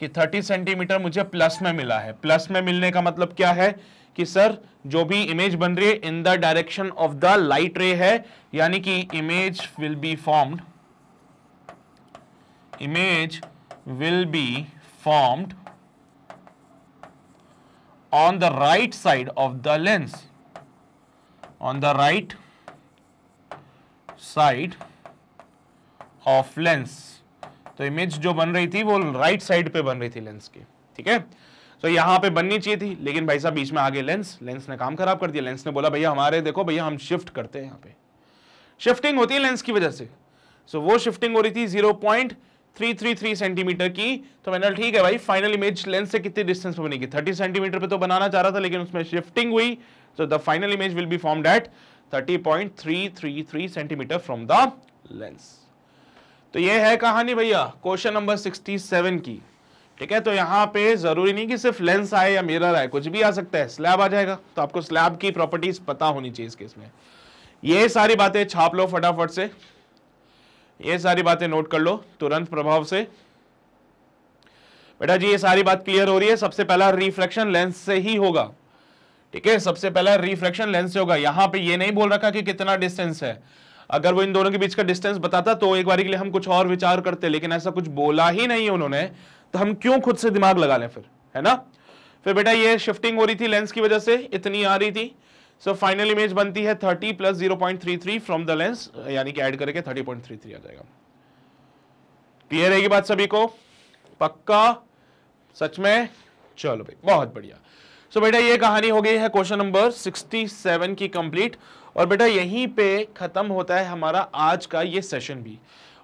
कि 30 सेंटीमीटर मुझे प्लस में मिला है प्लस में मिलने का मतलब क्या है कि सर जो भी इमेज बन रही है in the direction of the light ray है यानी कि image will be formed image will be formed on the right side of the lens on the right side of lens तो इमेज जो बन रही थी वो राइट साइड पे बन रही थी लेंस की ठीक है तो यहाँ पे बननी चाहिए थी लेकिन भाई साहब बीच में आगे लेंस लेंस ने काम खराब कर दिया लेंस ने बोला भैया हमारे देखो भैया हम शिफ्ट करते हैं यहाँ पे शिफ्टिंग होती है लेंस की वजह से सो वो शिफ्टिंग हो रही थी zero point three three three centimetre की तो मैंने ठीक है भाई फाइनल इमेज लेंस से कितनी डिस्टेंस पर बनेगी थर्टी सेंटीमीटर पे तो बनाना चाह रहा था लेकिन उसमें शिफ्टिंग हुई so the final image will be formed at thirty point three three three centimetre from the lens तो ये है कहानी भैया क्वेश्चन नंबर 67 की ठीक है तो यहाँ पे जरूरी नहीं कि सिर्फ लेंस आए या मिरर आए कुछ भी आ सकता है स्लैब आ जाएगा तो आपको स्लैब की प्रॉपर्टीज पता होनी चाहिए इस केस में ये सारी बातें छाप लो फटाफट से ये सारी बातें नोट कर लो तुरंत प्रभाव से बेटा जी ये सारी बात क्लियर हो रही है सबसे पहला रिफ्लेक्शन लेंस से ही होगा ठीक है सबसे पहला रिफ्लेक्शन लेंस से होगा यहां पे ये नहीं बोल रखा कि कितना डिस्टेंस है अगर वो इन दोनों के बीच का डिस्टेंस बताता तो एक बार के लिए हम कुछ और विचार करते लेकिन ऐसा कुछ बोला ही नहीं उन्होंने तो हम क्यों खुद से दिमाग लगा लें फिर है ना फिर बेटा ये शिफ्टिंग हो रही थी लेंस की वजह से इतनी आ रही थी सो फाइनल इमेज बनती है 30 प्लस 0.33 फ्रॉम द लेंस यानी कि ऐड करके 30.33 आ जाएगा क्लियर है बात सभी को पक्का सच में चलो भाई बहुत बढ़िया सो so, बेटा ये कहानी हो गई है क्वेश्चन नंबर 67 की कंप्लीट और बेटा यहीं पे ख़त्म होता है हमारा आज का ये सेशन भी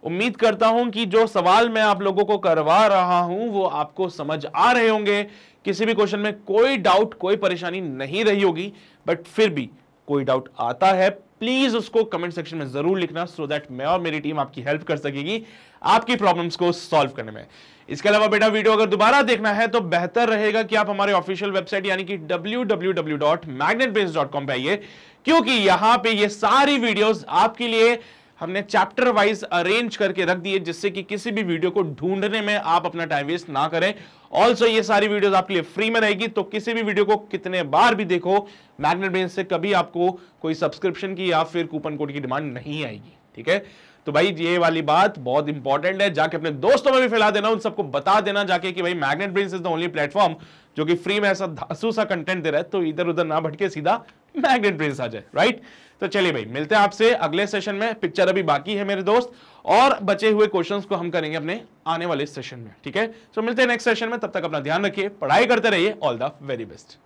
उम्मीद करता हूं कि जो सवाल मैं आप लोगों को करवा रहा हूं वो आपको समझ आ रहे होंगे किसी भी क्वेश्चन में कोई डाउट कोई परेशानी नहीं रही होगी बट फिर भी कोई डाउट आता है प्लीज उसको कमेंट सेक्शन में जरूर लिखना सो so दैट मैं और मेरी टीम आपकी हेल्प कर सकेगी आपकी प्रॉब्लम्स को सॉल्व करने में इसके अलावा बेटा वीडियो अगर दोबारा देखना है तो बेहतर रहेगा कि आप हमारे ऑफिशियल वेबसाइट यानी कि www.magnetbase.com पे आइए क्योंकि यहां पे ये सारी वीडियोस आपके लिए हमने चैप्टर वाइज अरेंज करके रख दिए जिससे कि किसी भी वीडियो को ढूंढने में आप अपना टाइम वेस्ट ना करें ऑल्सो ये सारी वीडियोस आपके लिए फ्री में रहेगी तो किसी भी वीडियो को कितने बार भी देखो मैग्नेट ब्रेन से कभी आपको कोई सब्सक्रिप्शन की या फिर कूपन कोड की डिमांड नहीं आएगी ठीक है तो भाई ये वाली बात बहुत इंपॉर्टेंट है जाके अपने दोस्तों में भी फैला देना उन सबको बता देना जाके कि भाई Magnet Brains is the only platform जो कि फ्री में ऐसा धासू सा कंटेंट दे रहा है तो इधर उधर ना भटके सीधा मैग्नेट ब्रिंस आ जाए राइट तो चलिए भाई मिलते हैं आपसे अगले सेशन में पिक्चर अभी बाकी है मेरे दोस्त और बचे हुए क्वेश्चंस को हम करेंगे अपने आने वाले सेशन में ठीक है सो मिलते हैं नेक्स्ट सेशन में तब तक अपना ध्यान रखिए पढ़ाई करते रहिए ऑल द वेरी बेस्ट